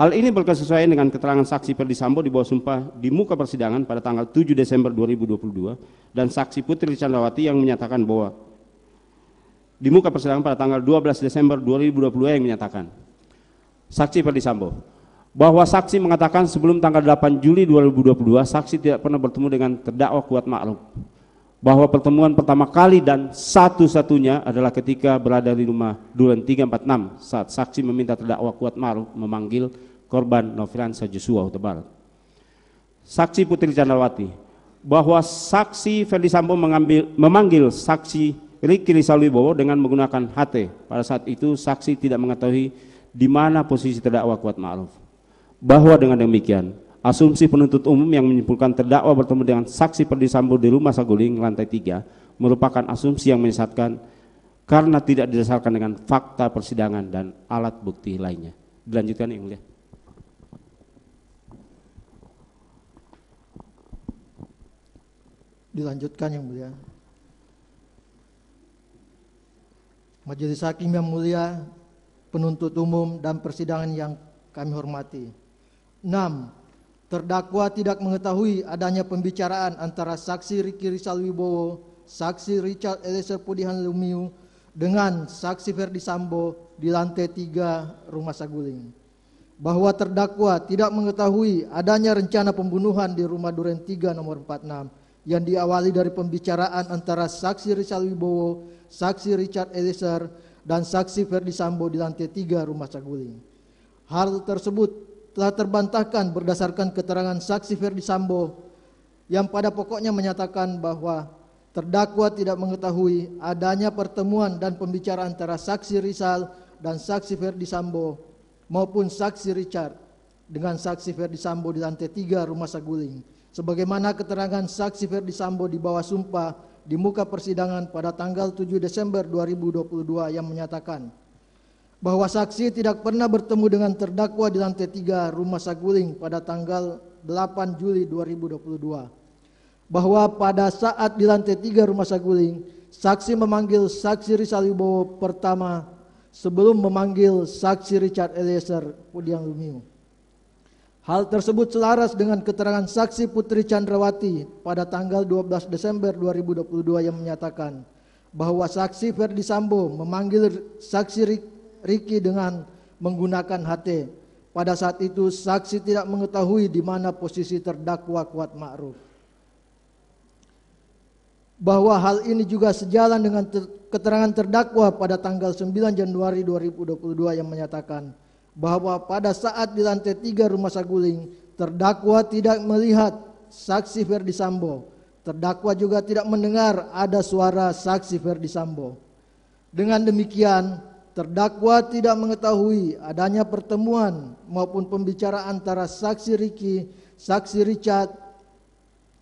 Hal ini berkesesuaian dengan keterangan saksi Perdi Sambo di bawah sumpah di muka persidangan pada tanggal 7 Desember 2022 dan saksi Putri Candrawati yang menyatakan bahwa di muka persidangan pada tanggal 12 Desember 2022 yang menyatakan saksi Perdi Sambo bahwa saksi mengatakan sebelum tanggal 8 Juli 2022 saksi tidak pernah bertemu dengan terdakwa Kuat Ma'ruf bahwa pertemuan pertama kali dan satu-satunya adalah ketika berada di rumah Duren 346 saat saksi meminta terdakwa Kuat Maruf memanggil korban Novriansa Joshua Utebal. Saksi Putri Candrawati bahwa saksi Ferdi Sambo mengambil, memanggil saksi Riki Risalwibowo dengan menggunakan HT. Pada saat itu saksi tidak mengetahui di mana posisi terdakwa Kuat Ma'ruf. Bahwa dengan demikian Asumsi penuntut umum yang menyimpulkan terdakwa bertemu dengan saksi Perdisambo di rumah Saguling lantai 3 merupakan asumsi yang menyesatkan karena tidak didasarkan dengan fakta persidangan dan alat bukti lainnya. Dilanjutkan yang mulia. Dilanjutkan yang mulia. Majelis Hakim yang mulia, penuntut umum dan persidangan yang kami hormati. 6 Terdakwa tidak mengetahui adanya pembicaraan antara saksi Riki Rizal Wibowo, saksi Richard Eliezer Pudihan Lumiu dengan saksi Ferdi Sambo di lantai tiga rumah Saguling. Bahwa terdakwa tidak mengetahui adanya rencana pembunuhan di rumah Duren 3 nomor 46 yang diawali dari pembicaraan antara saksi Rizal Wibowo, saksi Richard Eliezer, dan saksi Ferdi Sambo di lantai tiga rumah Saguling. Hal tersebut telah terbantahkan berdasarkan keterangan saksi Ferdi Sambo yang pada pokoknya menyatakan bahwa terdakwa tidak mengetahui adanya pertemuan dan pembicaraan antara saksi Rizal dan saksi Ferdi Sambo maupun saksi Richard dengan saksi Ferdi Sambo di lantai tiga rumah Saguling sebagaimana keterangan saksi Ferdi Sambo di bawah sumpah di muka persidangan pada tanggal 7 Desember 2022 yang menyatakan bahwa saksi tidak pernah bertemu dengan terdakwa di lantai 3 rumah Saguling pada tanggal 8 Juli 2022. Bahwa pada saat di lantai 3 rumah Saguling, saksi memanggil saksi Rizal Wibowo pertama sebelum memanggil saksi Richard Eliezer Pudiang Lumiu. Hal tersebut selaras dengan keterangan saksi Putri Chandrawati pada tanggal 12 Desember 2022 yang menyatakan bahwa saksi Ferdi Sambo memanggil saksi Riki dengan menggunakan HT. Pada saat itu saksi tidak mengetahui di mana posisi terdakwa kuat ma'ruf. Bahwa hal ini juga sejalan dengan ter keterangan terdakwa pada tanggal 9 Januari 2022 yang menyatakan bahwa pada saat di lantai tiga rumah Saguling terdakwa tidak melihat saksi Ferdi Sambo. Terdakwa juga tidak mendengar ada suara saksi Ferdi Sambo. Dengan demikian, terdakwa tidak mengetahui adanya pertemuan maupun pembicaraan antara saksi Riki, saksi Richard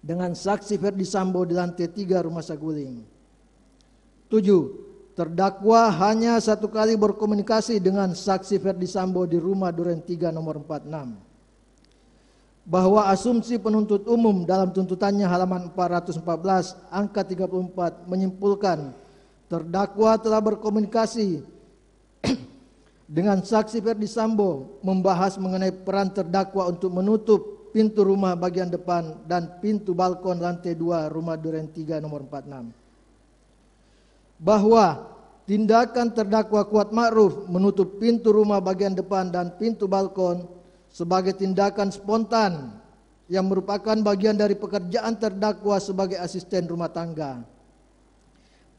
dengan saksi Ferdi Sambo di lantai tiga rumah Saguling. Tujuh, Terdakwa hanya satu kali berkomunikasi dengan saksi Ferdi Sambo di rumah Duren 3 nomor 46. Bahwa asumsi penuntut umum dalam tuntutannya halaman 414 angka 34 menyimpulkan terdakwa telah berkomunikasi dengan saksi Ferdi Sambo membahas mengenai peran terdakwa untuk menutup pintu rumah bagian depan dan pintu balkon lantai 2 rumah Duren 3 nomor 46. Bahwa tindakan terdakwa Kuat Ma'ruf menutup pintu rumah bagian depan dan pintu balkon sebagai tindakan spontan yang merupakan bagian dari pekerjaan terdakwa sebagai asisten rumah tangga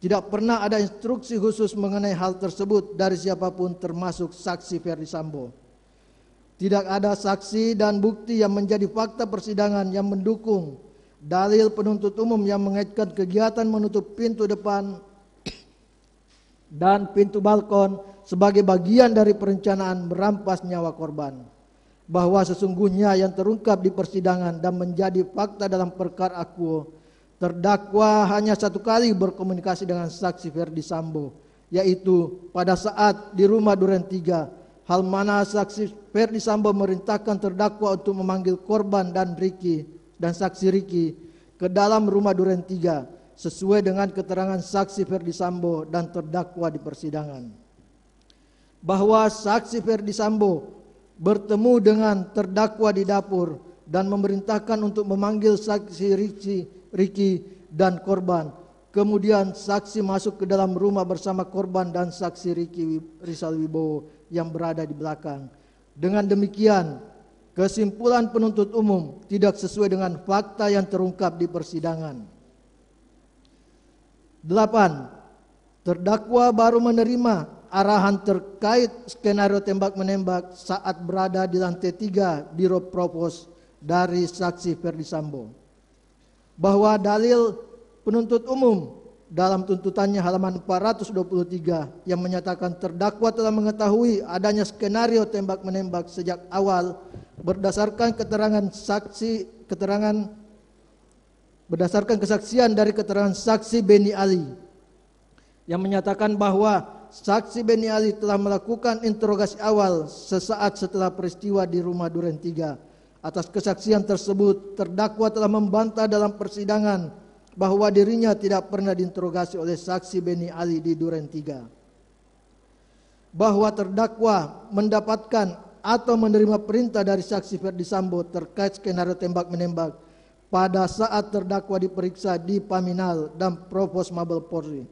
tidak pernah ada instruksi khusus mengenai hal tersebut dari siapapun termasuk saksi Ferdi Sambo. Tidak ada saksi dan bukti yang menjadi fakta persidangan yang mendukung dalil penuntut umum yang mengaitkan kegiatan menutup pintu depan dan pintu balkon sebagai bagian dari perencanaan merampas nyawa korban. Bahwa sesungguhnya yang terungkap di persidangan dan menjadi fakta dalam perkara akuo Terdakwa hanya satu kali berkomunikasi dengan saksi Verdi Sambo, yaitu pada saat di rumah Duren Tiga. hal mana saksi Verdi Sambo merintahkan terdakwa untuk memanggil korban dan Riki dan saksi Riki ke dalam rumah Duren Tiga, sesuai dengan keterangan saksi Verdi Sambo dan terdakwa di persidangan. Bahwa saksi Verdi Sambo bertemu dengan terdakwa di dapur dan memerintahkan untuk memanggil saksi Riki Riki dan korban. Kemudian saksi masuk ke dalam rumah bersama korban dan saksi Riki Rizal Wibowo yang berada di belakang. Dengan demikian, kesimpulan penuntut umum tidak sesuai dengan fakta yang terungkap di persidangan. 8. Terdakwa baru menerima arahan terkait skenario tembak-menembak saat berada di lantai 3 Biro Propos dari saksi Ferdi Sambo bahwa dalil penuntut umum dalam tuntutannya halaman 423 yang menyatakan terdakwa telah mengetahui adanya skenario tembak menembak sejak awal berdasarkan keterangan saksi keterangan berdasarkan kesaksian dari keterangan saksi Beni Ali yang menyatakan bahwa saksi Beni Ali telah melakukan interogasi awal sesaat setelah peristiwa di rumah Duren 3 Atas kesaksian tersebut, terdakwa telah membantah dalam persidangan bahwa dirinya tidak pernah diinterogasi oleh saksi Beni Ali di Duren 3. Bahwa terdakwa mendapatkan atau menerima perintah dari saksi Ferdi Sambo terkait skenario tembak-menembak pada saat terdakwa diperiksa di Paminal dan Provos Mabel Polri.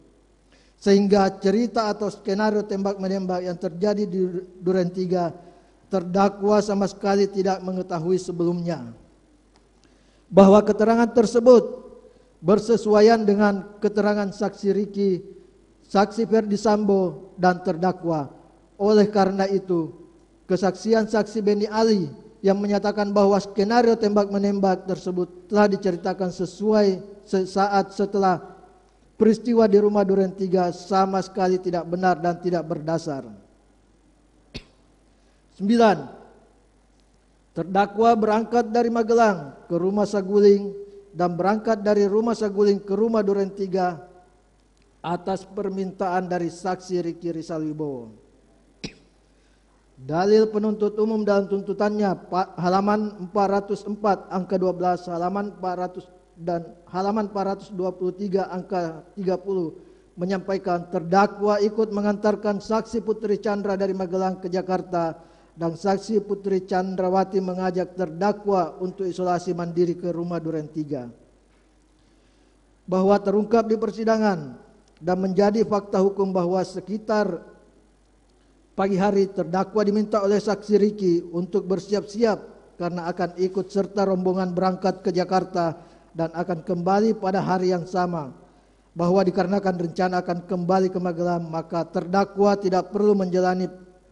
Sehingga cerita atau skenario tembak-menembak yang terjadi di Duren 3 terdakwa sama sekali tidak mengetahui sebelumnya bahwa keterangan tersebut bersesuaian dengan keterangan saksi Riki, saksi Ferdi Sambo dan terdakwa. Oleh karena itu, kesaksian saksi Beni Ali yang menyatakan bahwa skenario tembak-menembak tersebut telah diceritakan sesuai saat setelah peristiwa di rumah Duren 3 sama sekali tidak benar dan tidak berdasar. 9. Terdakwa berangkat dari Magelang ke rumah Saguling dan berangkat dari rumah Saguling ke rumah Duren Tiga atas permintaan dari saksi Riki Rizal Wibowo. Dalil penuntut umum dalam tuntutannya halaman 404 angka 12, halaman 400 dan halaman 423 angka 30 menyampaikan terdakwa ikut mengantarkan saksi Putri Chandra dari Magelang ke Jakarta dan saksi Putri Chandrawati mengajak terdakwa untuk isolasi mandiri ke rumah Duren Tiga, bahwa terungkap di persidangan dan menjadi fakta hukum bahwa sekitar pagi hari terdakwa diminta oleh saksi Riki untuk bersiap-siap karena akan ikut serta rombongan berangkat ke Jakarta dan akan kembali pada hari yang sama bahwa dikarenakan rencana akan kembali ke Magelang maka terdakwa tidak perlu menjalani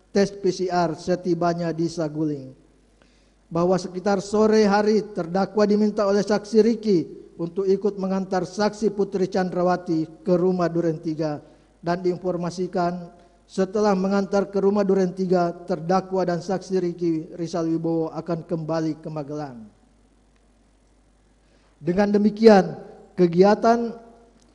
tes PCR setibanya di Saguling. Bahwa sekitar sore hari terdakwa diminta oleh saksi Riki untuk ikut mengantar saksi Putri Chandrawati ke rumah Duren 3 dan diinformasikan setelah mengantar ke rumah Duren 3 terdakwa dan saksi Riki Rizal Wibowo akan kembali ke Magelang. Dengan demikian, kegiatan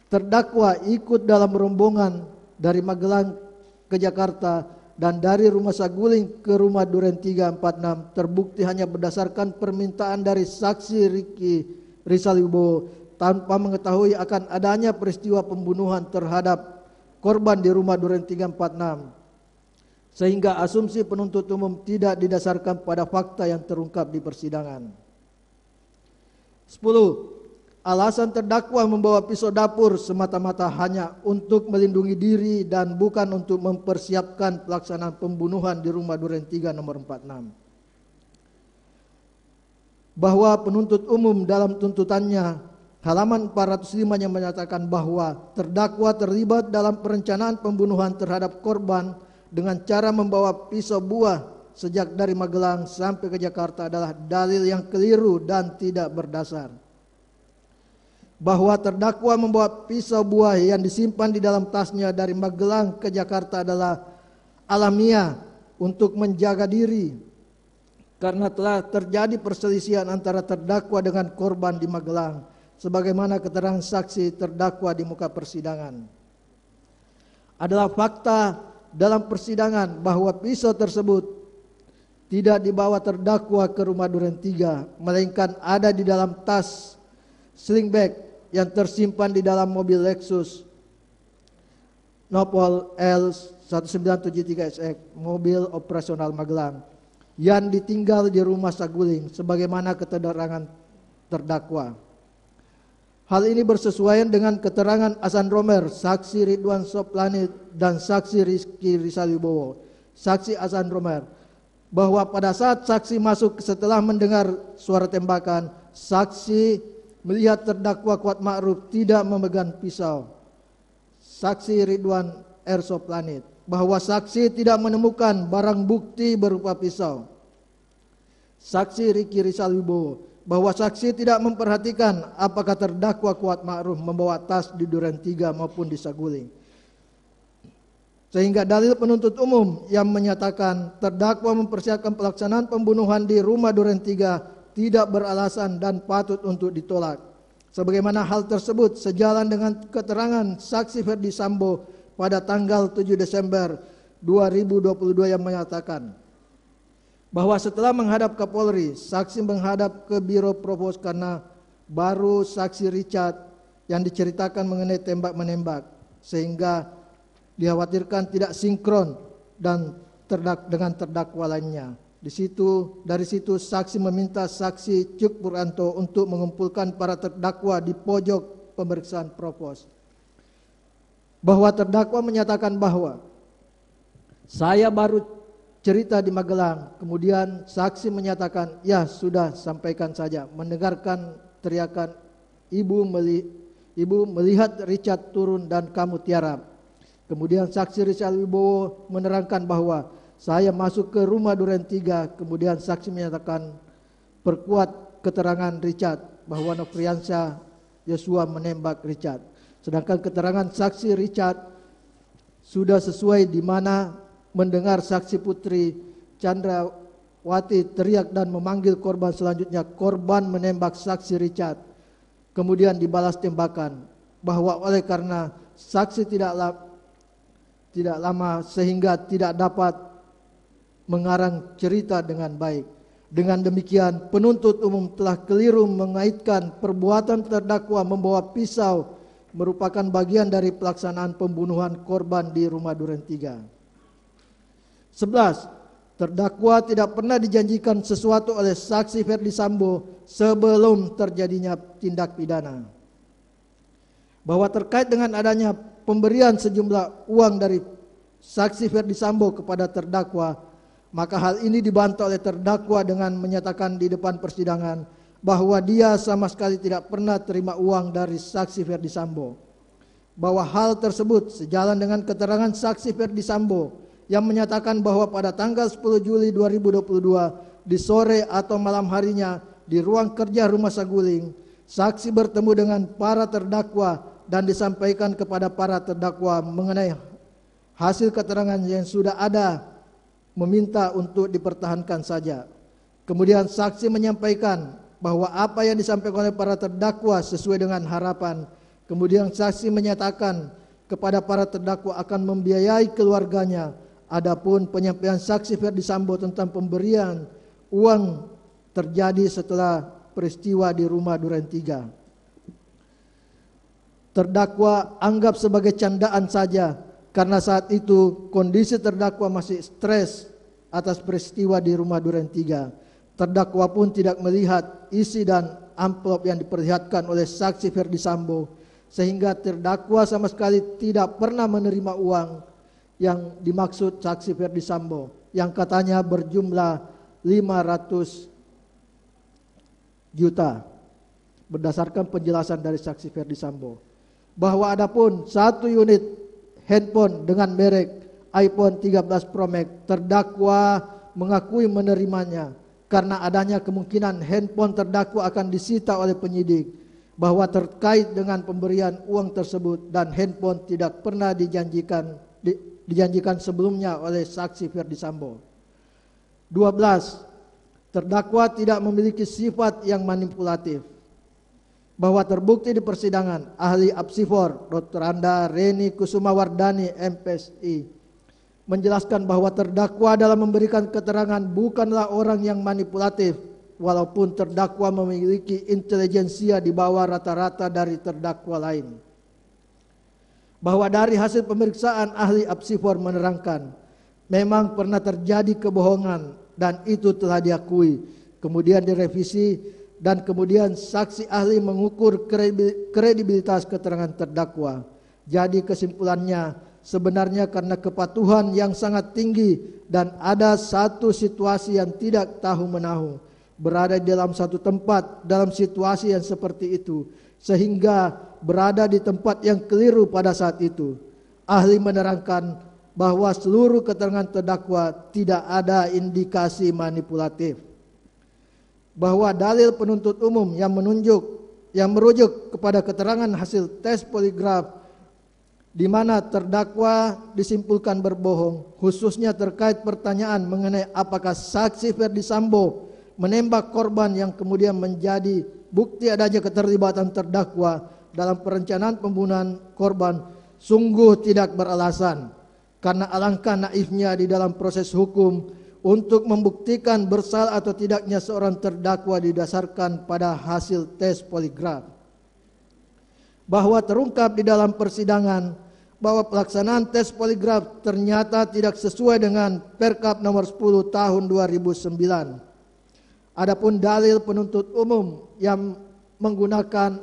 terdakwa ikut dalam rombongan dari Magelang ke Jakarta dan dari rumah Saguling ke rumah Duren 346 terbukti hanya berdasarkan permintaan dari saksi Riki Risalibo tanpa mengetahui akan adanya peristiwa pembunuhan terhadap korban di rumah Duren 346 sehingga asumsi penuntut umum tidak didasarkan pada fakta yang terungkap di persidangan. 10. Alasan terdakwa membawa pisau dapur semata-mata hanya untuk melindungi diri dan bukan untuk mempersiapkan pelaksanaan pembunuhan di rumah Duren 3 nomor 46. Bahwa penuntut umum dalam tuntutannya halaman 405 yang menyatakan bahwa terdakwa terlibat dalam perencanaan pembunuhan terhadap korban dengan cara membawa pisau buah sejak dari Magelang sampai ke Jakarta adalah dalil yang keliru dan tidak berdasar bahwa terdakwa membawa pisau buah yang disimpan di dalam tasnya dari Magelang ke Jakarta adalah alamiah untuk menjaga diri karena telah terjadi perselisihan antara terdakwa dengan korban di Magelang sebagaimana keterangan saksi terdakwa di muka persidangan adalah fakta dalam persidangan bahwa pisau tersebut tidak dibawa terdakwa ke rumah Duren 3 melainkan ada di dalam tas sling bag yang tersimpan di dalam mobil Lexus Nopol l 1973 SX mobil operasional Magelang, yang ditinggal di rumah Saguling sebagaimana keterangan terdakwa. Hal ini bersesuaian dengan keterangan Asan Romer, saksi Ridwan Soplani dan saksi Rizky Risalibowo. Saksi Asan Romer bahwa pada saat saksi masuk setelah mendengar suara tembakan, saksi melihat terdakwa kuat ma'ruf tidak memegang pisau. Saksi Ridwan Ersoplanit bahwa saksi tidak menemukan barang bukti berupa pisau. Saksi Riki Rizal Wibowo bahwa saksi tidak memperhatikan apakah terdakwa kuat ma'ruf membawa tas di Duren Tiga maupun di Saguling. Sehingga dalil penuntut umum yang menyatakan terdakwa mempersiapkan pelaksanaan pembunuhan di rumah Duren Tiga tidak beralasan dan patut untuk ditolak. Sebagaimana hal tersebut sejalan dengan keterangan saksi Ferdi Sambo pada tanggal 7 Desember 2022 yang menyatakan bahwa setelah menghadap ke Polri, saksi menghadap ke Biro Provos karena baru saksi Richard yang diceritakan mengenai tembak-menembak sehingga dikhawatirkan tidak sinkron dan terdak dengan terdakwa lainnya. Di situ dari situ saksi meminta saksi Cuk Puranto untuk mengumpulkan para terdakwa di pojok pemeriksaan propos. Bahwa terdakwa menyatakan bahwa saya baru cerita di Magelang, kemudian saksi menyatakan, "Ya, sudah sampaikan saja." Mendengarkan teriakan ibu meli, ibu melihat Richard turun dan kamu tiarap. Kemudian saksi Rizal Wibowo menerangkan bahwa saya masuk ke rumah Duren Tiga. kemudian saksi menyatakan perkuat keterangan Richard bahwa Nofriansyah Yosua menembak Richard. Sedangkan keterangan saksi Richard sudah sesuai di mana mendengar saksi Putri Chandra Wati teriak dan memanggil korban selanjutnya. Korban menembak saksi Richard. Kemudian dibalas tembakan bahwa oleh karena saksi tidak tidak lama sehingga tidak dapat mengarang cerita dengan baik. Dengan demikian, penuntut umum telah keliru mengaitkan perbuatan terdakwa membawa pisau merupakan bagian dari pelaksanaan pembunuhan korban di rumah Duren 3. 11. Terdakwa tidak pernah dijanjikan sesuatu oleh saksi Ferdi Sambo sebelum terjadinya tindak pidana. Bahwa terkait dengan adanya pemberian sejumlah uang dari saksi Ferdi Sambo kepada terdakwa maka hal ini dibantah oleh terdakwa dengan menyatakan di depan persidangan bahwa dia sama sekali tidak pernah terima uang dari saksi Ferdi Sambo. Bahwa hal tersebut sejalan dengan keterangan saksi Ferdi Sambo yang menyatakan bahwa pada tanggal 10 Juli 2022 di sore atau malam harinya di ruang kerja rumah Saguling, saksi bertemu dengan para terdakwa dan disampaikan kepada para terdakwa mengenai hasil keterangan yang sudah ada meminta untuk dipertahankan saja. Kemudian saksi menyampaikan bahwa apa yang disampaikan oleh para terdakwa sesuai dengan harapan. Kemudian saksi menyatakan kepada para terdakwa akan membiayai keluarganya. Adapun penyampaian saksi Ferdi Sambo tentang pemberian uang terjadi setelah peristiwa di rumah Duren 3. Terdakwa anggap sebagai candaan saja karena saat itu kondisi terdakwa masih stres atas peristiwa di rumah Duren 3. Terdakwa pun tidak melihat isi dan amplop yang diperlihatkan oleh saksi Ferdi Sambo sehingga terdakwa sama sekali tidak pernah menerima uang yang dimaksud saksi Ferdi Sambo yang katanya berjumlah 500 juta berdasarkan penjelasan dari saksi Ferdi Sambo bahwa adapun satu unit handphone dengan merek iPhone 13 Pro Max. Terdakwa mengakui menerimanya karena adanya kemungkinan handphone terdakwa akan disita oleh penyidik bahwa terkait dengan pemberian uang tersebut dan handphone tidak pernah dijanjikan di, dijanjikan sebelumnya oleh saksi Ferdi Sambo. 12. Terdakwa tidak memiliki sifat yang manipulatif bahwa terbukti di persidangan ahli Apsifor Dr. Anda Reni Kusumawardani MPSI menjelaskan bahwa terdakwa dalam memberikan keterangan bukanlah orang yang manipulatif walaupun terdakwa memiliki intelijensia di bawah rata-rata dari terdakwa lain. Bahwa dari hasil pemeriksaan ahli Apsifor menerangkan memang pernah terjadi kebohongan dan itu telah diakui. Kemudian direvisi dan kemudian saksi ahli mengukur kredibilitas keterangan terdakwa. Jadi kesimpulannya sebenarnya karena kepatuhan yang sangat tinggi dan ada satu situasi yang tidak tahu menahu berada di dalam satu tempat dalam situasi yang seperti itu sehingga berada di tempat yang keliru pada saat itu. Ahli menerangkan bahwa seluruh keterangan terdakwa tidak ada indikasi manipulatif bahwa dalil penuntut umum yang menunjuk yang merujuk kepada keterangan hasil tes poligraf di mana terdakwa disimpulkan berbohong khususnya terkait pertanyaan mengenai apakah saksi Ferdi Sambo menembak korban yang kemudian menjadi bukti adanya keterlibatan terdakwa dalam perencanaan pembunuhan korban sungguh tidak beralasan karena alangkah naifnya di dalam proses hukum untuk membuktikan bersal atau tidaknya seorang terdakwa didasarkan pada hasil tes poligraf. Bahwa terungkap di dalam persidangan bahwa pelaksanaan tes poligraf ternyata tidak sesuai dengan Perkap nomor 10 tahun 2009. Adapun dalil penuntut umum yang menggunakan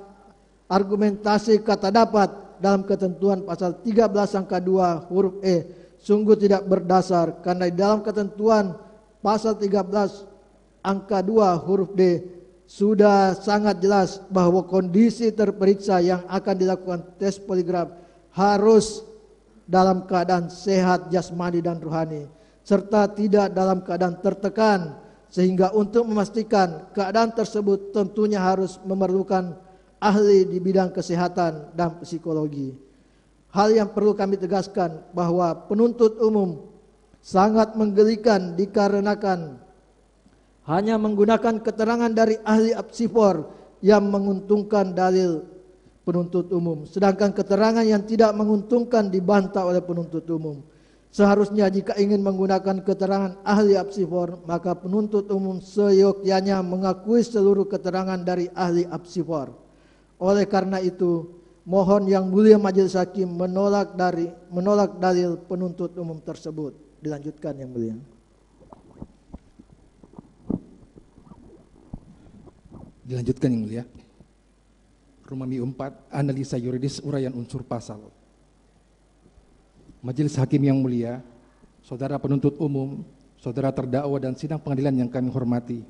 argumentasi kata dapat dalam ketentuan pasal 13 angka 2 huruf E sungguh tidak berdasar karena di dalam ketentuan pasal 13 angka 2 huruf D sudah sangat jelas bahwa kondisi terperiksa yang akan dilakukan tes poligraf harus dalam keadaan sehat jasmani dan rohani serta tidak dalam keadaan tertekan sehingga untuk memastikan keadaan tersebut tentunya harus memerlukan ahli di bidang kesehatan dan psikologi. Hal yang perlu kami tegaskan bahwa penuntut umum sangat menggelikan dikarenakan hanya menggunakan keterangan dari ahli apsifor yang menguntungkan dalil penuntut umum sedangkan keterangan yang tidak menguntungkan dibantah oleh penuntut umum seharusnya jika ingin menggunakan keterangan ahli apsifor maka penuntut umum seyogyanya mengakui seluruh keterangan dari ahli apsifor oleh karena itu mohon yang mulia majelis hakim menolak dari menolak dalil penuntut umum tersebut. Dilanjutkan yang mulia. Dilanjutkan yang mulia. Rumami 4, analisa yuridis uraian unsur pasal. Majelis hakim yang mulia, saudara penuntut umum, saudara terdakwa dan sidang pengadilan yang kami hormati,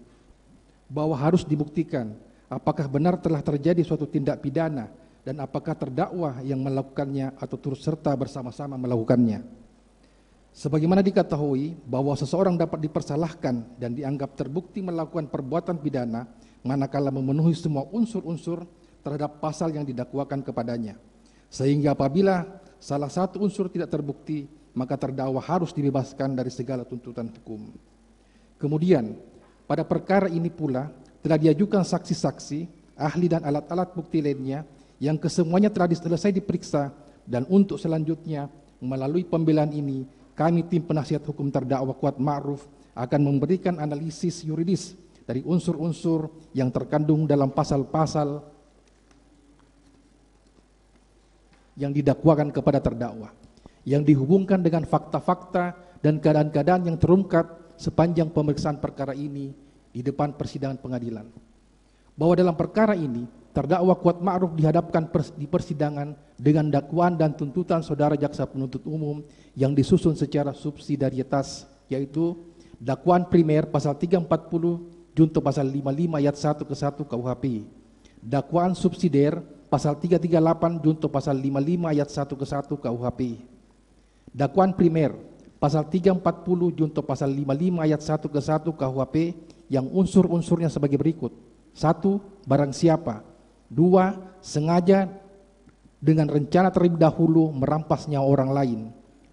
bahwa harus dibuktikan apakah benar telah terjadi suatu tindak pidana dan apakah terdakwa yang melakukannya atau turut serta bersama-sama melakukannya. Sebagaimana diketahui bahwa seseorang dapat dipersalahkan dan dianggap terbukti melakukan perbuatan pidana manakala memenuhi semua unsur-unsur terhadap pasal yang didakwakan kepadanya. Sehingga apabila salah satu unsur tidak terbukti, maka terdakwa harus dibebaskan dari segala tuntutan hukum. Kemudian, pada perkara ini pula telah diajukan saksi-saksi, ahli dan alat-alat bukti lainnya yang kesemuanya telah selesai diperiksa dan untuk selanjutnya melalui pembelaan ini kami tim penasihat hukum terdakwa kuat ma'ruf akan memberikan analisis yuridis dari unsur-unsur yang terkandung dalam pasal-pasal yang didakwakan kepada terdakwa yang dihubungkan dengan fakta-fakta dan keadaan-keadaan yang terungkap sepanjang pemeriksaan perkara ini di depan persidangan pengadilan bahwa dalam perkara ini terdakwa kuat ma'ruf dihadapkan pers di persidangan dengan dakwaan dan tuntutan saudara jaksa penuntut umum yang disusun secara subsidiaritas yaitu dakwaan primer pasal 340 junto pasal 55 ayat 1 ke 1 KUHP dakwaan subsidiar pasal 338 junto pasal 55 ayat 1 ke 1 KUHP dakwaan primer pasal 340 junto pasal 55 ayat 1 ke 1 KUHP yang unsur-unsurnya sebagai berikut satu, Barang siapa Dua, sengaja dengan rencana terlebih dahulu merampasnya orang lain.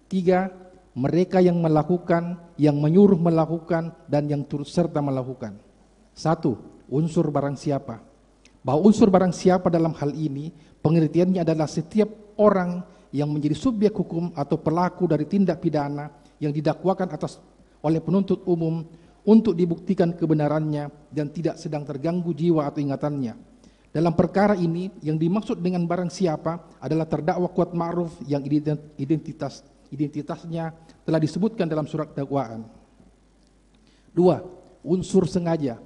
Tiga, mereka yang melakukan, yang menyuruh melakukan, dan yang turut serta melakukan. Satu, unsur barang siapa. Bahwa unsur barang siapa dalam hal ini, pengertiannya adalah setiap orang yang menjadi subjek hukum atau pelaku dari tindak pidana yang didakwakan atas oleh penuntut umum untuk dibuktikan kebenarannya dan tidak sedang terganggu jiwa atau ingatannya dalam perkara ini yang dimaksud dengan barang siapa adalah terdakwa kuat ma'ruf yang identitas identitasnya telah disebutkan dalam surat dakwaan. Dua, unsur sengaja.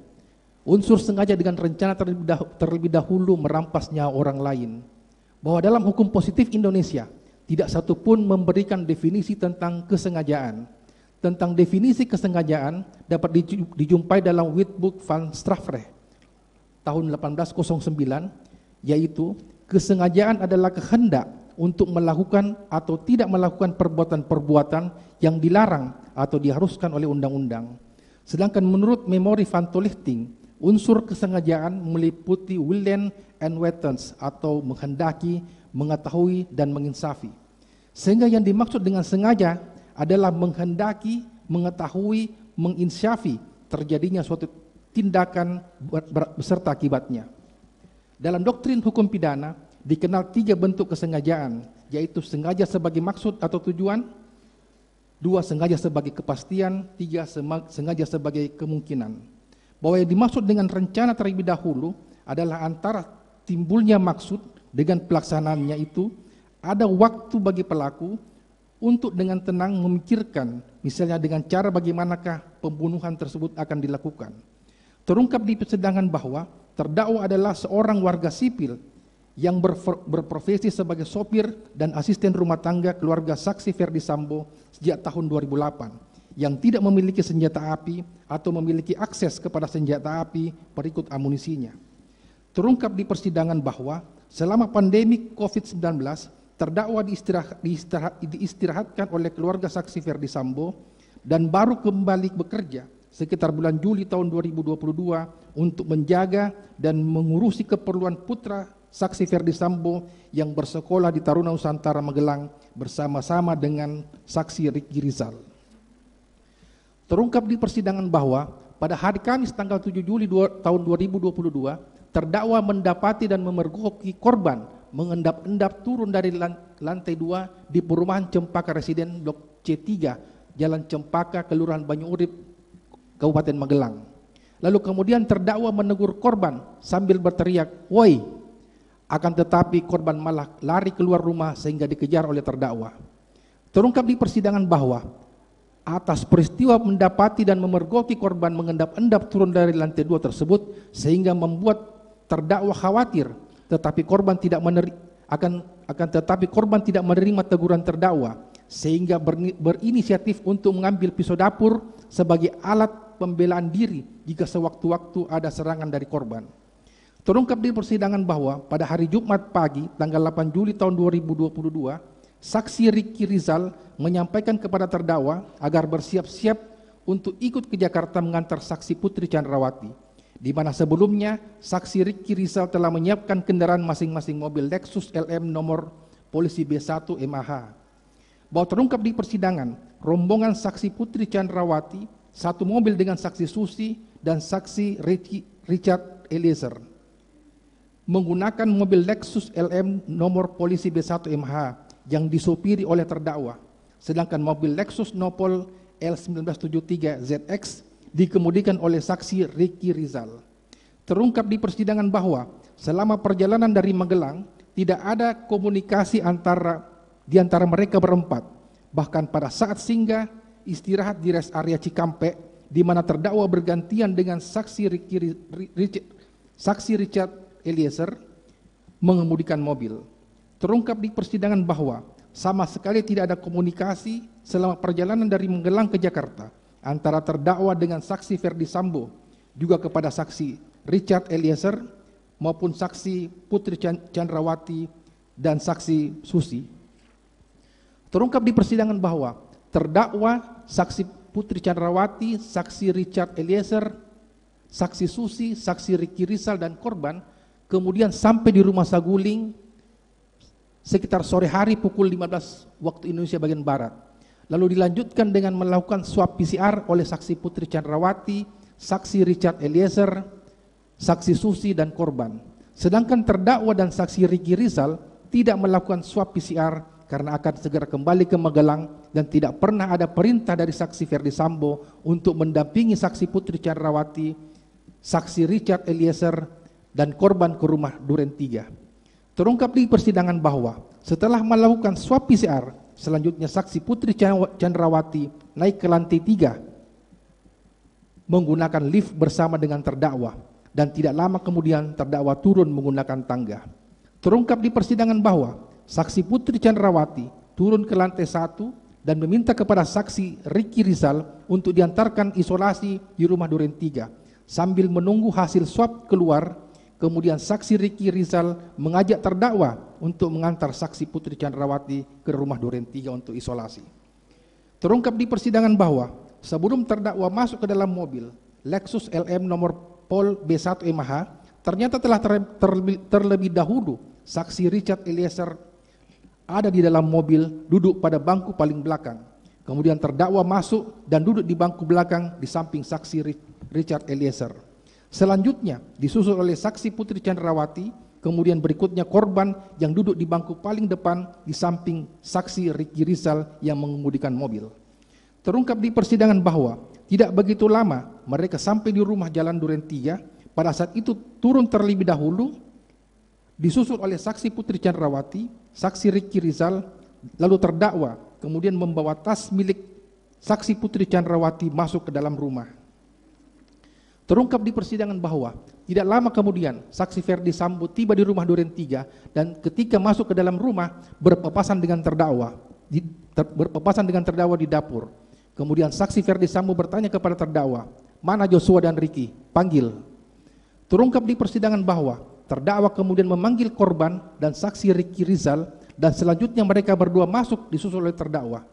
Unsur sengaja dengan rencana terlebih, dahulu merampasnya orang lain. Bahwa dalam hukum positif Indonesia tidak satupun memberikan definisi tentang kesengajaan. Tentang definisi kesengajaan dapat dijumpai dalam Witbook van Strafrecht tahun 1809 yaitu kesengajaan adalah kehendak untuk melakukan atau tidak melakukan perbuatan-perbuatan yang dilarang atau diharuskan oleh undang-undang. Sedangkan menurut memori Van Tolichting, unsur kesengajaan meliputi willen and wetens atau menghendaki, mengetahui, dan menginsafi. Sehingga yang dimaksud dengan sengaja adalah menghendaki, mengetahui, menginsafi terjadinya suatu tindakan beserta akibatnya. Dalam doktrin hukum pidana dikenal tiga bentuk kesengajaan, yaitu sengaja sebagai maksud atau tujuan, dua sengaja sebagai kepastian, tiga sengaja sebagai kemungkinan. Bahwa yang dimaksud dengan rencana terlebih dahulu adalah antara timbulnya maksud dengan pelaksanaannya itu ada waktu bagi pelaku untuk dengan tenang memikirkan, misalnya dengan cara bagaimanakah pembunuhan tersebut akan dilakukan. Terungkap di persidangan bahwa terdakwa adalah seorang warga sipil yang berprofesi sebagai sopir dan asisten rumah tangga keluarga saksi Ferdi Sambo sejak tahun 2008 yang tidak memiliki senjata api atau memiliki akses kepada senjata api berikut amunisinya. Terungkap di persidangan bahwa selama pandemi COVID-19 terdakwa diistirahatkan oleh keluarga saksi Ferdi Sambo dan baru kembali bekerja sekitar bulan Juli tahun 2022 untuk menjaga dan mengurusi keperluan putra saksi Ferdi Sambo yang bersekolah di Taruna Nusantara Magelang bersama-sama dengan saksi Riki Rizal. Terungkap di persidangan bahwa pada hari Kamis tanggal 7 Juli 2, tahun 2022, terdakwa mendapati dan memergoki korban mengendap-endap turun dari lantai 2 di perumahan Cempaka Residen Blok C3, Jalan Cempaka, Kelurahan Banyu Urip, Kabupaten Magelang. Lalu kemudian terdakwa menegur korban sambil berteriak, "Woi!" Akan tetapi korban malah lari keluar rumah sehingga dikejar oleh terdakwa. Terungkap di persidangan bahwa atas peristiwa mendapati dan memergoki korban mengendap-endap turun dari lantai dua tersebut sehingga membuat terdakwa khawatir tetapi korban tidak menerima akan akan tetapi korban tidak menerima teguran terdakwa sehingga berinisiatif untuk mengambil pisau dapur sebagai alat pembelaan diri jika sewaktu-waktu ada serangan dari korban. Terungkap di persidangan bahwa pada hari Jumat pagi tanggal 8 Juli tahun 2022, saksi Ricky Rizal menyampaikan kepada terdakwa agar bersiap-siap untuk ikut ke Jakarta mengantar saksi Putri Chandrawati, di mana sebelumnya saksi Ricky Rizal telah menyiapkan kendaraan masing-masing mobil Lexus LM nomor polisi B1 MAH. Bahwa terungkap di persidangan, rombongan saksi Putri Chandrawati satu mobil dengan saksi Susi dan saksi Richard Eliezer. Menggunakan mobil Lexus LM nomor polisi B1MH yang disopiri oleh terdakwa. Sedangkan mobil Lexus Nopol L1973ZX dikemudikan oleh saksi Ricky Rizal. Terungkap di persidangan bahwa selama perjalanan dari Magelang tidak ada komunikasi antara di antara mereka berempat. Bahkan pada saat singgah istirahat di rest area Cikampek di mana terdakwa bergantian dengan saksi Ricky, Richard, saksi Richard Eliezer mengemudikan mobil. Terungkap di persidangan bahwa sama sekali tidak ada komunikasi selama perjalanan dari Menggelang ke Jakarta antara terdakwa dengan saksi Ferdi Sambo juga kepada saksi Richard Eliezer maupun saksi Putri Chandrawati dan saksi Susi. Terungkap di persidangan bahwa terdakwa saksi Putri Chandrawati, saksi Richard Eliezer, saksi Susi, saksi Ricky Rizal dan korban, kemudian sampai di rumah Saguling sekitar sore hari pukul 15 waktu Indonesia bagian Barat. Lalu dilanjutkan dengan melakukan swab PCR oleh saksi Putri Chandrawati, saksi Richard Eliezer, saksi Susi dan korban. Sedangkan terdakwa dan saksi Ricky Rizal tidak melakukan swab PCR karena akan segera kembali ke Magelang dan tidak pernah ada perintah dari saksi Ferdi Sambo untuk mendampingi saksi Putri Chandrawati, saksi Richard Eliezer, dan korban ke rumah Duren Tiga. Terungkap di persidangan bahwa setelah melakukan swab PCR, selanjutnya saksi Putri Chandrawati naik ke lantai 3 menggunakan lift bersama dengan terdakwa dan tidak lama kemudian terdakwa turun menggunakan tangga. Terungkap di persidangan bahwa saksi Putri Chandrawati turun ke lantai satu dan meminta kepada saksi Ricky Rizal untuk diantarkan isolasi di rumah Duren 3 sambil menunggu hasil swab keluar kemudian saksi Ricky Rizal mengajak terdakwa untuk mengantar saksi Putri Chandrawati ke rumah Duren 3 untuk isolasi terungkap di persidangan bahwa sebelum terdakwa masuk ke dalam mobil Lexus LM nomor Pol B1 MH ternyata telah ter terlebih dahulu saksi Richard Eliezer ada di dalam mobil, duduk pada bangku paling belakang. Kemudian terdakwa masuk dan duduk di bangku belakang di samping saksi Richard Eliezer. Selanjutnya disusul oleh saksi Putri Chandrawati, kemudian berikutnya korban yang duduk di bangku paling depan di samping saksi Ricky Rizal yang mengemudikan mobil. Terungkap di persidangan bahwa tidak begitu lama mereka sampai di rumah Jalan Duren 3, pada saat itu turun terlebih dahulu, disusul oleh saksi Putri Chandrawati, saksi Ricky Rizal, lalu terdakwa kemudian membawa tas milik saksi Putri Chandrawati masuk ke dalam rumah. Terungkap di persidangan bahwa tidak lama kemudian saksi Ferdi Sambo tiba di rumah Duren 3 dan ketika masuk ke dalam rumah berpapasan dengan terdakwa di, ter, berpapasan dengan terdakwa di dapur. Kemudian saksi Ferdi Sambo bertanya kepada terdakwa, "Mana Joshua dan Ricky Panggil." Terungkap di persidangan bahwa Terdakwa kemudian memanggil korban dan saksi Ricky Rizal dan selanjutnya mereka berdua masuk disusul oleh terdakwa.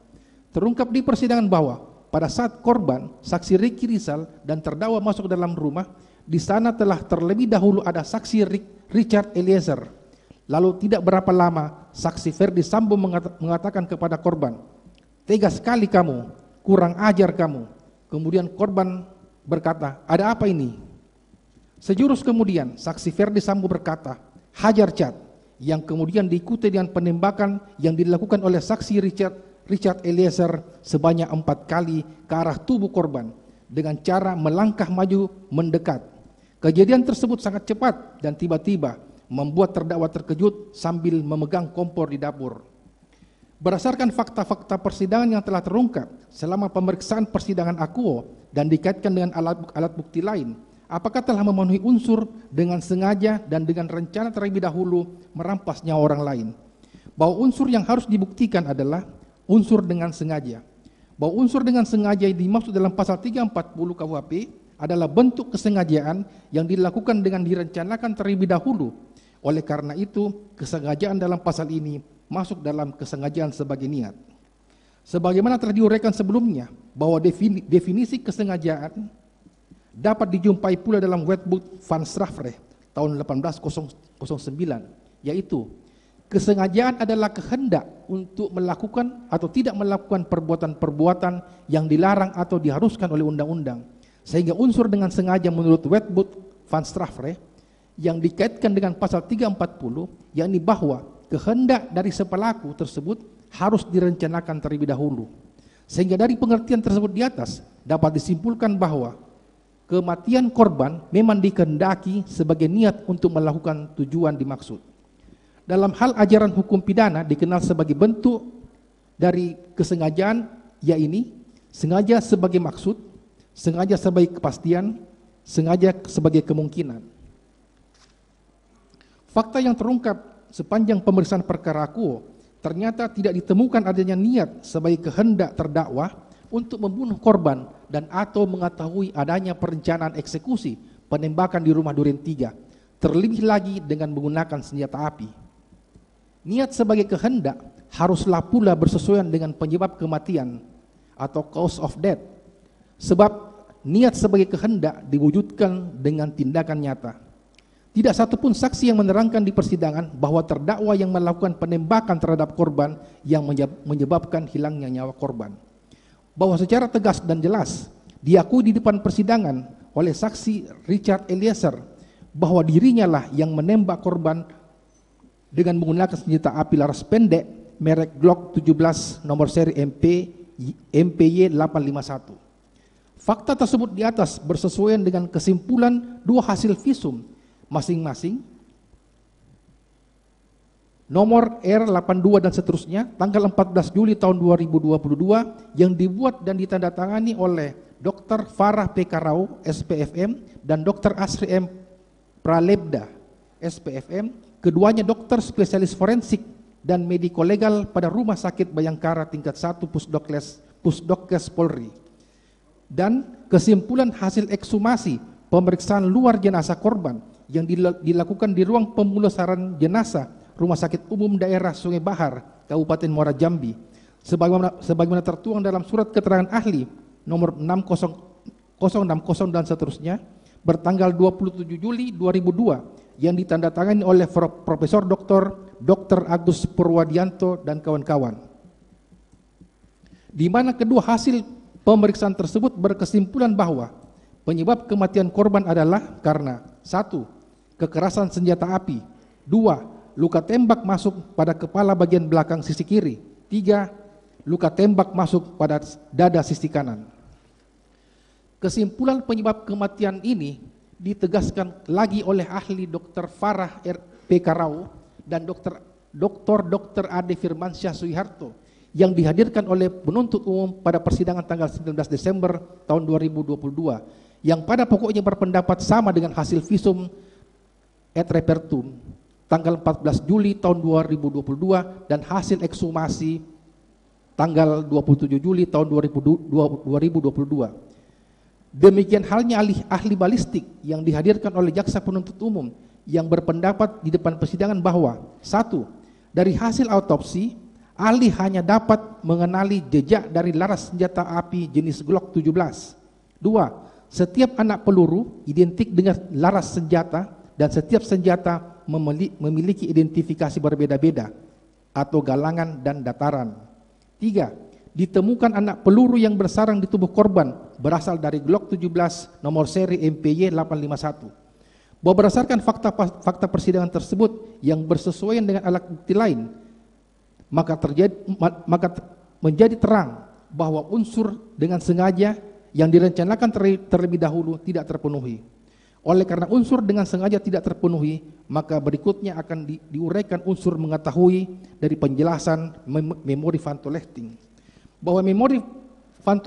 Terungkap di persidangan bahwa pada saat korban, saksi Ricky Rizal dan terdakwa masuk dalam rumah, di sana telah terlebih dahulu ada saksi Rick, Richard Eliezer. Lalu tidak berapa lama, saksi Ferdi Sambo mengatakan kepada korban, "Tega sekali kamu, kurang ajar kamu." Kemudian korban berkata, "Ada apa ini?" Sejurus kemudian, saksi Ferdi Sambo berkata, hajar cat, yang kemudian diikuti dengan penembakan yang dilakukan oleh saksi Richard Richard Eliezer sebanyak empat kali ke arah tubuh korban dengan cara melangkah maju mendekat. Kejadian tersebut sangat cepat dan tiba-tiba membuat terdakwa terkejut sambil memegang kompor di dapur. Berdasarkan fakta-fakta persidangan yang telah terungkap selama pemeriksaan persidangan akuo dan dikaitkan dengan alat, alat bukti lain, Apakah telah memenuhi unsur dengan sengaja dan dengan rencana terlebih dahulu merampasnya orang lain? Bahwa unsur yang harus dibuktikan adalah unsur dengan sengaja. Bahwa unsur dengan sengaja yang dimaksud dalam pasal 340 KUHP adalah bentuk kesengajaan yang dilakukan dengan direncanakan terlebih dahulu. Oleh karena itu, kesengajaan dalam pasal ini masuk dalam kesengajaan sebagai niat. Sebagaimana telah diuraikan sebelumnya, bahwa definisi kesengajaan dapat dijumpai pula dalam wetbook Van Straffre tahun 1809, yaitu kesengajaan adalah kehendak untuk melakukan atau tidak melakukan perbuatan-perbuatan yang dilarang atau diharuskan oleh undang-undang. Sehingga unsur dengan sengaja menurut wetbook Van Straffre yang dikaitkan dengan pasal 340, yakni bahwa kehendak dari sepelaku tersebut harus direncanakan terlebih dahulu. Sehingga dari pengertian tersebut di atas dapat disimpulkan bahwa kematian korban memang dikehendaki sebagai niat untuk melakukan tujuan dimaksud. Dalam hal ajaran hukum pidana dikenal sebagai bentuk dari kesengajaan, yaitu sengaja sebagai maksud, sengaja sebagai kepastian, sengaja sebagai kemungkinan. Fakta yang terungkap sepanjang pemeriksaan perkara aku ternyata tidak ditemukan adanya niat sebagai kehendak terdakwa untuk membunuh korban dan atau mengetahui adanya perencanaan eksekusi penembakan di rumah Duren 3, terlebih lagi dengan menggunakan senjata api. Niat sebagai kehendak haruslah pula bersesuaian dengan penyebab kematian atau cause of death. Sebab niat sebagai kehendak diwujudkan dengan tindakan nyata. Tidak satupun saksi yang menerangkan di persidangan bahwa terdakwa yang melakukan penembakan terhadap korban yang menyebabkan hilangnya nyawa korban bahwa secara tegas dan jelas diakui di depan persidangan oleh saksi Richard Eliezer bahwa dirinya lah yang menembak korban dengan menggunakan senjata api laras pendek merek Glock 17 nomor seri MP MPY 851. Fakta tersebut di atas bersesuaian dengan kesimpulan dua hasil visum masing-masing nomor R82 dan seterusnya, tanggal 14 Juli tahun 2022 yang dibuat dan ditandatangani oleh Dr. Farah P. Karau, SPFM, dan Dr. Asri M. Pralebda, SPFM, keduanya dokter spesialis forensik dan legal pada Rumah Sakit Bayangkara tingkat 1 Pusdokles, Pusdokkes Polri. Dan kesimpulan hasil eksumasi pemeriksaan luar jenazah korban yang dilakukan di ruang pemulasaran jenazah Rumah Sakit Umum Daerah Sungai Bahar, Kabupaten Muara Jambi, sebagaimana, sebagaimana tertuang dalam surat keterangan ahli nomor 60060 dan seterusnya, bertanggal 27 Juli 2002 yang ditandatangani oleh Profesor Dr. Dr. Agus Purwadianto dan kawan-kawan. Di mana kedua hasil pemeriksaan tersebut berkesimpulan bahwa penyebab kematian korban adalah karena satu kekerasan senjata api, dua luka tembak masuk pada kepala bagian belakang sisi kiri. Tiga, luka tembak masuk pada dada sisi kanan. Kesimpulan penyebab kematian ini ditegaskan lagi oleh ahli Dr. Farah R. P. Karau dan Dr. Dr. Dr. Ade Firmansyah Suiharto yang dihadirkan oleh penuntut umum pada persidangan tanggal 19 Desember tahun 2022 yang pada pokoknya berpendapat sama dengan hasil visum et repertum tanggal 14 Juli tahun 2022 dan hasil ekshumasi tanggal 27 Juli tahun 2022. Demikian halnya ahli, ahli balistik yang dihadirkan oleh jaksa penuntut umum yang berpendapat di depan persidangan bahwa satu dari hasil autopsi ahli hanya dapat mengenali jejak dari laras senjata api jenis Glock 17. Dua, setiap anak peluru identik dengan laras senjata dan setiap senjata memiliki identifikasi berbeda-beda atau galangan dan dataran. Tiga, ditemukan anak peluru yang bersarang di tubuh korban berasal dari Glock 17 nomor seri MPY 851. Bahwa berdasarkan fakta fakta persidangan tersebut yang bersesuaian dengan alat bukti lain, maka terjadi maka menjadi terang bahwa unsur dengan sengaja yang direncanakan terlebih dahulu tidak terpenuhi. Oleh karena unsur dengan sengaja tidak terpenuhi, maka berikutnya akan di, diuraikan unsur mengetahui dari penjelasan mem memori Van Bahwa memori Van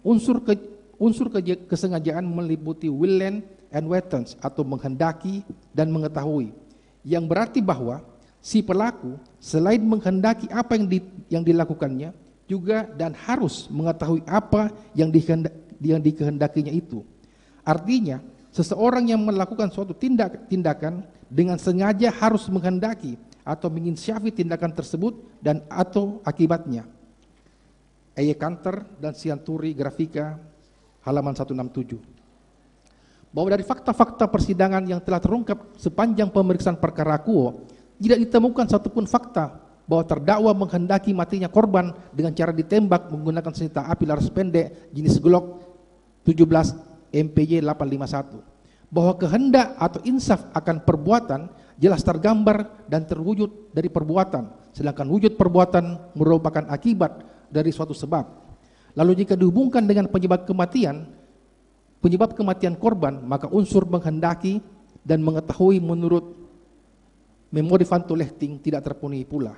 unsur ke, unsur ke, kesengajaan meliputi willen and wetens atau menghendaki dan mengetahui. Yang berarti bahwa si pelaku selain menghendaki apa yang, di, yang dilakukannya, juga dan harus mengetahui apa yang, dikehendak, yang dikehendakinya itu. Artinya, Seseorang yang melakukan suatu tindak, tindakan dengan sengaja harus menghendaki atau menginsyafi tindakan tersebut dan atau akibatnya. Eye Kanter dan Sianturi Grafika halaman 167. Bahwa dari fakta-fakta persidangan yang telah terungkap sepanjang pemeriksaan perkara Kuo tidak ditemukan satupun fakta bahwa terdakwa menghendaki matinya korban dengan cara ditembak menggunakan senjata api laras pendek jenis Glock 17 MPY 851 bahwa kehendak atau insaf akan perbuatan jelas tergambar dan terwujud dari perbuatan sedangkan wujud perbuatan merupakan akibat dari suatu sebab lalu jika dihubungkan dengan penyebab kematian penyebab kematian korban maka unsur menghendaki dan mengetahui menurut memori Fanto tidak terpenuhi pula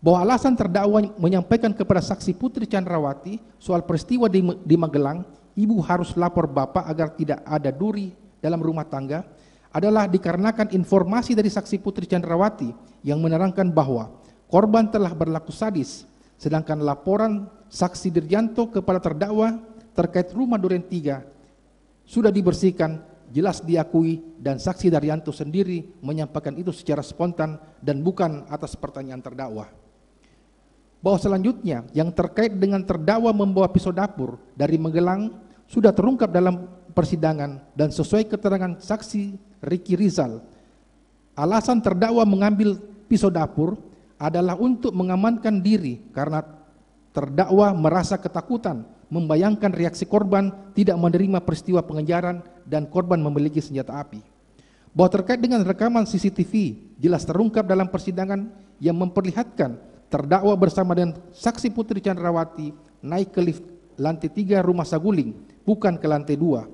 bahwa alasan terdakwa menyampaikan kepada saksi Putri Chandrawati soal peristiwa di Magelang ibu harus lapor bapak agar tidak ada duri dalam rumah tangga adalah dikarenakan informasi dari saksi Putri Chandrawati yang menerangkan bahwa korban telah berlaku sadis, sedangkan laporan saksi Dirjanto kepada terdakwa terkait rumah Duren 3 sudah dibersihkan, jelas diakui dan saksi Daryanto sendiri menyampaikan itu secara spontan dan bukan atas pertanyaan terdakwa. Bahwa selanjutnya yang terkait dengan terdakwa membawa pisau dapur dari Magelang sudah terungkap dalam persidangan dan sesuai keterangan saksi Ricky Rizal, alasan terdakwa mengambil pisau dapur adalah untuk mengamankan diri karena terdakwa merasa ketakutan membayangkan reaksi korban tidak menerima peristiwa pengejaran dan korban memiliki senjata api. Bahwa terkait dengan rekaman CCTV jelas terungkap dalam persidangan yang memperlihatkan terdakwa bersama dengan saksi Putri Chandrawati naik ke lift lantai tiga rumah Saguling bukan ke lantai dua.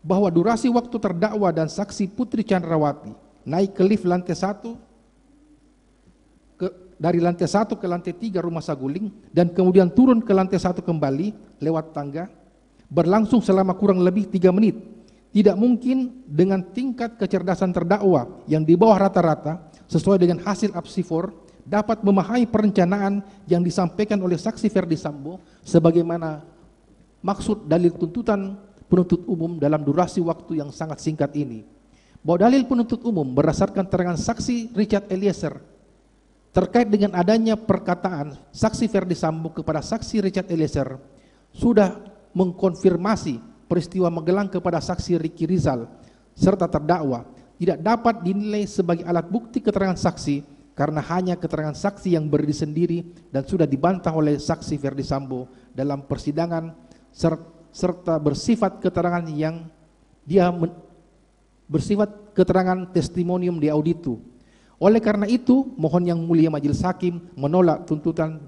Bahwa durasi waktu terdakwa dan saksi Putri Chandrawati naik ke lift lantai satu ke, dari lantai satu ke lantai tiga rumah Saguling dan kemudian turun ke lantai satu kembali lewat tangga berlangsung selama kurang lebih tiga menit. Tidak mungkin dengan tingkat kecerdasan terdakwa yang di bawah rata-rata sesuai dengan hasil apsifor dapat memahami perencanaan yang disampaikan oleh saksi Ferdi Sambo sebagaimana maksud dalil tuntutan penuntut umum dalam durasi waktu yang sangat singkat ini. Bahwa dalil penuntut umum berdasarkan terangan saksi Richard Eliezer terkait dengan adanya perkataan saksi Ferdi Sambo kepada saksi Richard Eliezer sudah mengkonfirmasi peristiwa Magelang kepada saksi Ricky Rizal serta terdakwa tidak dapat dinilai sebagai alat bukti keterangan saksi karena hanya keterangan saksi yang berdiri sendiri dan sudah dibantah oleh saksi Ferdi Sambo dalam persidangan serta bersifat keterangan yang dia bersifat keterangan testimonium di auditu. Oleh karena itu, mohon yang mulia majelis hakim menolak tuntutan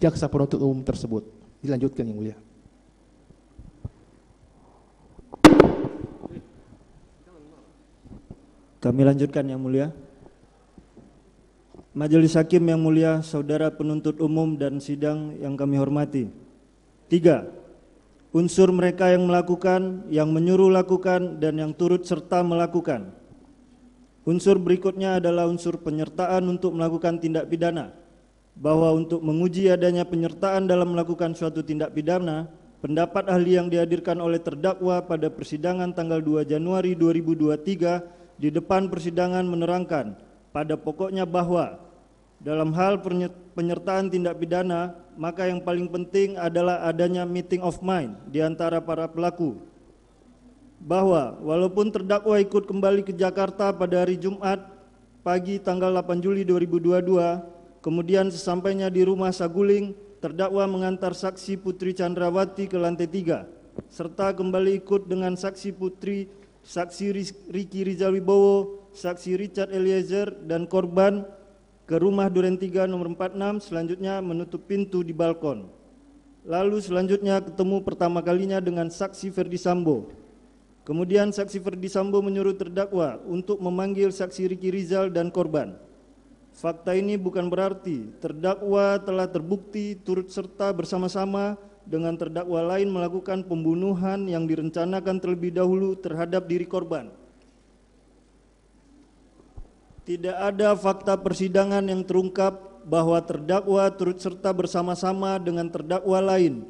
jaksa penuntut umum tersebut. Dilanjutkan yang mulia. Kami lanjutkan yang mulia. Majelis hakim yang mulia, saudara penuntut umum dan sidang yang kami hormati. Tiga, unsur mereka yang melakukan, yang menyuruh lakukan, dan yang turut serta melakukan. Unsur berikutnya adalah unsur penyertaan untuk melakukan tindak pidana, bahwa untuk menguji adanya penyertaan dalam melakukan suatu tindak pidana, pendapat ahli yang dihadirkan oleh terdakwa pada persidangan tanggal 2 Januari 2023 di depan persidangan menerangkan pada pokoknya bahwa dalam hal penyertaan tindak pidana maka yang paling penting adalah adanya meeting of mind di antara para pelaku. Bahwa walaupun terdakwa ikut kembali ke Jakarta pada hari Jumat pagi tanggal 8 Juli 2022, kemudian sesampainya di rumah Saguling, terdakwa mengantar saksi Putri Chandrawati ke lantai tiga, serta kembali ikut dengan saksi Putri, saksi Riki Rizal Wibowo, saksi Richard Eliezer dan korban ke rumah Duren 3 nomor 46, selanjutnya menutup pintu di balkon. Lalu selanjutnya ketemu pertama kalinya dengan saksi Ferdi Sambo. Kemudian saksi Ferdi Sambo menyuruh terdakwa untuk memanggil saksi Riki Rizal dan korban. Fakta ini bukan berarti terdakwa telah terbukti turut serta bersama-sama dengan terdakwa lain melakukan pembunuhan yang direncanakan terlebih dahulu terhadap diri korban. Tidak ada fakta persidangan yang terungkap bahwa terdakwa turut serta bersama-sama dengan terdakwa lain.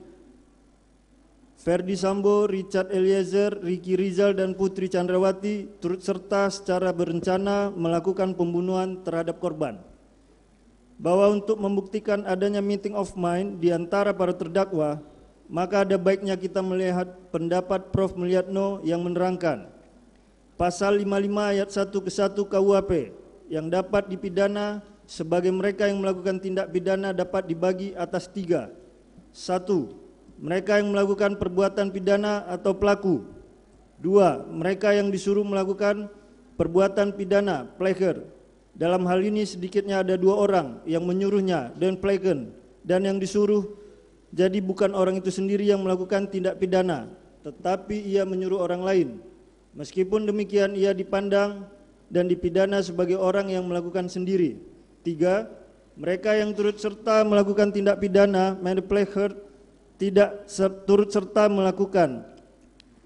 Ferdi Sambo, Richard Eliezer, Ricky Rizal, dan Putri Chandrawati turut serta secara berencana melakukan pembunuhan terhadap korban. Bahwa untuk membuktikan adanya meeting of mind di antara para terdakwa, maka ada baiknya kita melihat pendapat Prof. Mulyatno yang menerangkan, Pasal 55 ayat 1 ke 1 KUHP yang dapat dipidana sebagai mereka yang melakukan tindak pidana dapat dibagi atas tiga. Satu, mereka yang melakukan perbuatan pidana atau pelaku. Dua, mereka yang disuruh melakukan perbuatan pidana, pleker. Dalam hal ini sedikitnya ada dua orang yang menyuruhnya dan pleken dan yang disuruh jadi bukan orang itu sendiri yang melakukan tindak pidana, tetapi ia menyuruh orang lain. Meskipun demikian ia dipandang dan dipidana sebagai orang yang melakukan sendiri. Tiga, mereka yang turut serta melakukan tindak pidana manipulated tidak turut serta melakukan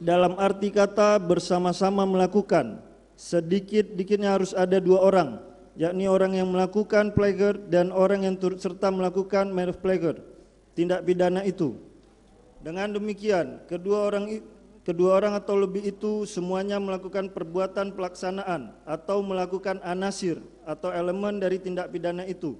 dalam arti kata bersama-sama melakukan sedikit-dikitnya harus ada dua orang yakni orang yang melakukan pleasure dan orang yang turut serta melakukan manipulated tindak pidana itu dengan demikian kedua orang kedua orang atau lebih itu semuanya melakukan perbuatan pelaksanaan atau melakukan anasir atau elemen dari tindak pidana itu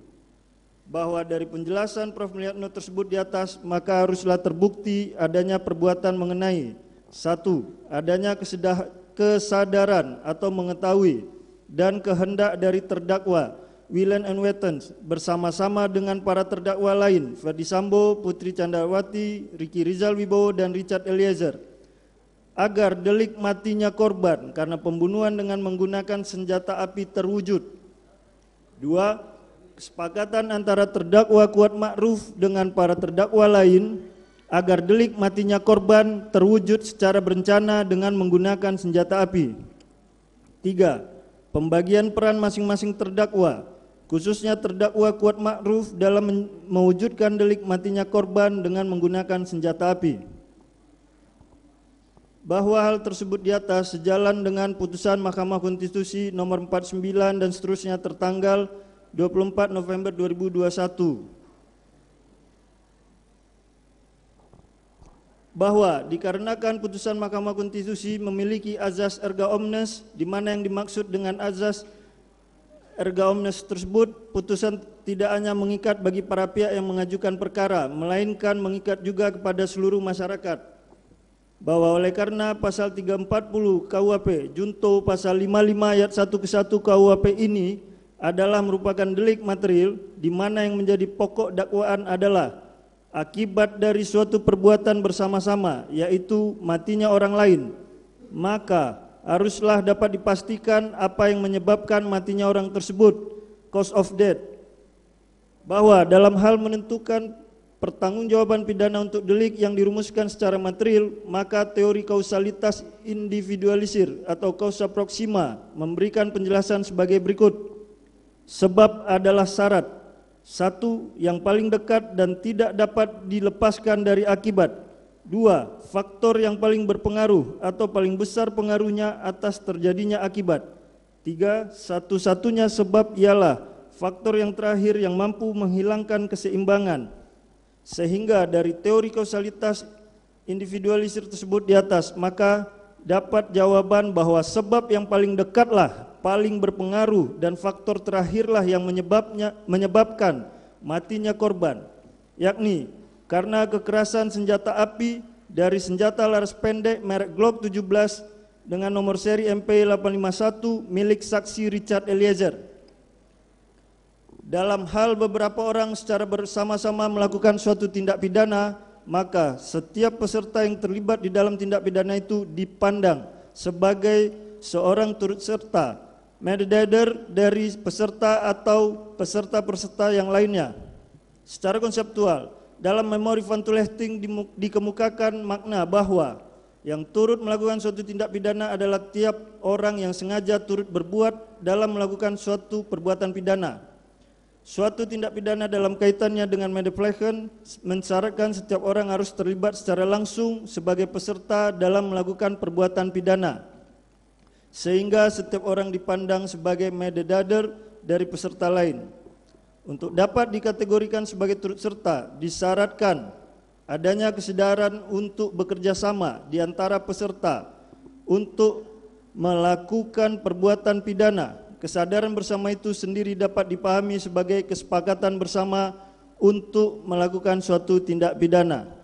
bahwa dari penjelasan Prof. Mulyatno tersebut di atas maka haruslah terbukti adanya perbuatan mengenai satu adanya kesedah, kesadaran atau mengetahui dan kehendak dari terdakwa Willen and Wettens bersama-sama dengan para terdakwa lain Ferdi Sambo, Putri Candrawati, Ricky Rizal Wibowo dan Richard Eliezer agar delik matinya korban karena pembunuhan dengan menggunakan senjata api terwujud. Dua, kesepakatan antara terdakwa Kuat Ma'ruf dengan para terdakwa lain agar delik matinya korban terwujud secara berencana dengan menggunakan senjata api. Tiga, pembagian peran masing-masing terdakwa, khususnya terdakwa Kuat Ma'ruf dalam mewujudkan delik matinya korban dengan menggunakan senjata api bahwa hal tersebut di atas sejalan dengan putusan Mahkamah Konstitusi nomor 49 dan seterusnya tertanggal 24 November 2021 bahwa dikarenakan putusan Mahkamah Konstitusi memiliki azas erga omnes di mana yang dimaksud dengan azas erga omnes tersebut putusan tidak hanya mengikat bagi para pihak yang mengajukan perkara melainkan mengikat juga kepada seluruh masyarakat bahwa oleh karena pasal 340 KUHP junto pasal 55 ayat 1 ke 1 KUHP ini adalah merupakan delik material di mana yang menjadi pokok dakwaan adalah akibat dari suatu perbuatan bersama-sama yaitu matinya orang lain maka haruslah dapat dipastikan apa yang menyebabkan matinya orang tersebut cause of death bahwa dalam hal menentukan pertanggungjawaban pidana untuk delik yang dirumuskan secara material, maka teori kausalitas individualisir atau kausa proxima memberikan penjelasan sebagai berikut. Sebab adalah syarat, satu yang paling dekat dan tidak dapat dilepaskan dari akibat, dua faktor yang paling berpengaruh atau paling besar pengaruhnya atas terjadinya akibat, tiga satu-satunya sebab ialah faktor yang terakhir yang mampu menghilangkan keseimbangan, sehingga dari teori kausalitas individualisir tersebut di atas, maka dapat jawaban bahwa sebab yang paling dekatlah paling berpengaruh dan faktor terakhirlah yang menyebabnya menyebabkan matinya korban yakni karena kekerasan senjata api dari senjata laras pendek merek Glock 17 dengan nomor seri MP851 milik saksi Richard Eliezer dalam hal beberapa orang secara bersama-sama melakukan suatu tindak pidana, maka setiap peserta yang terlibat di dalam tindak pidana itu dipandang sebagai seorang turut serta, mediator dari peserta atau peserta-peserta yang lainnya. Secara konseptual, dalam memori van Tulehting dikemukakan makna bahwa yang turut melakukan suatu tindak pidana adalah tiap orang yang sengaja turut berbuat dalam melakukan suatu perbuatan pidana Suatu tindak pidana dalam kaitannya dengan Medeplechen mensyaratkan setiap orang harus terlibat secara langsung sebagai peserta dalam melakukan perbuatan pidana. Sehingga setiap orang dipandang sebagai mededader dari peserta lain. Untuk dapat dikategorikan sebagai turut serta, disyaratkan adanya kesedaran untuk bekerja sama di antara peserta untuk melakukan perbuatan pidana kesadaran bersama itu sendiri dapat dipahami sebagai kesepakatan bersama untuk melakukan suatu tindak pidana.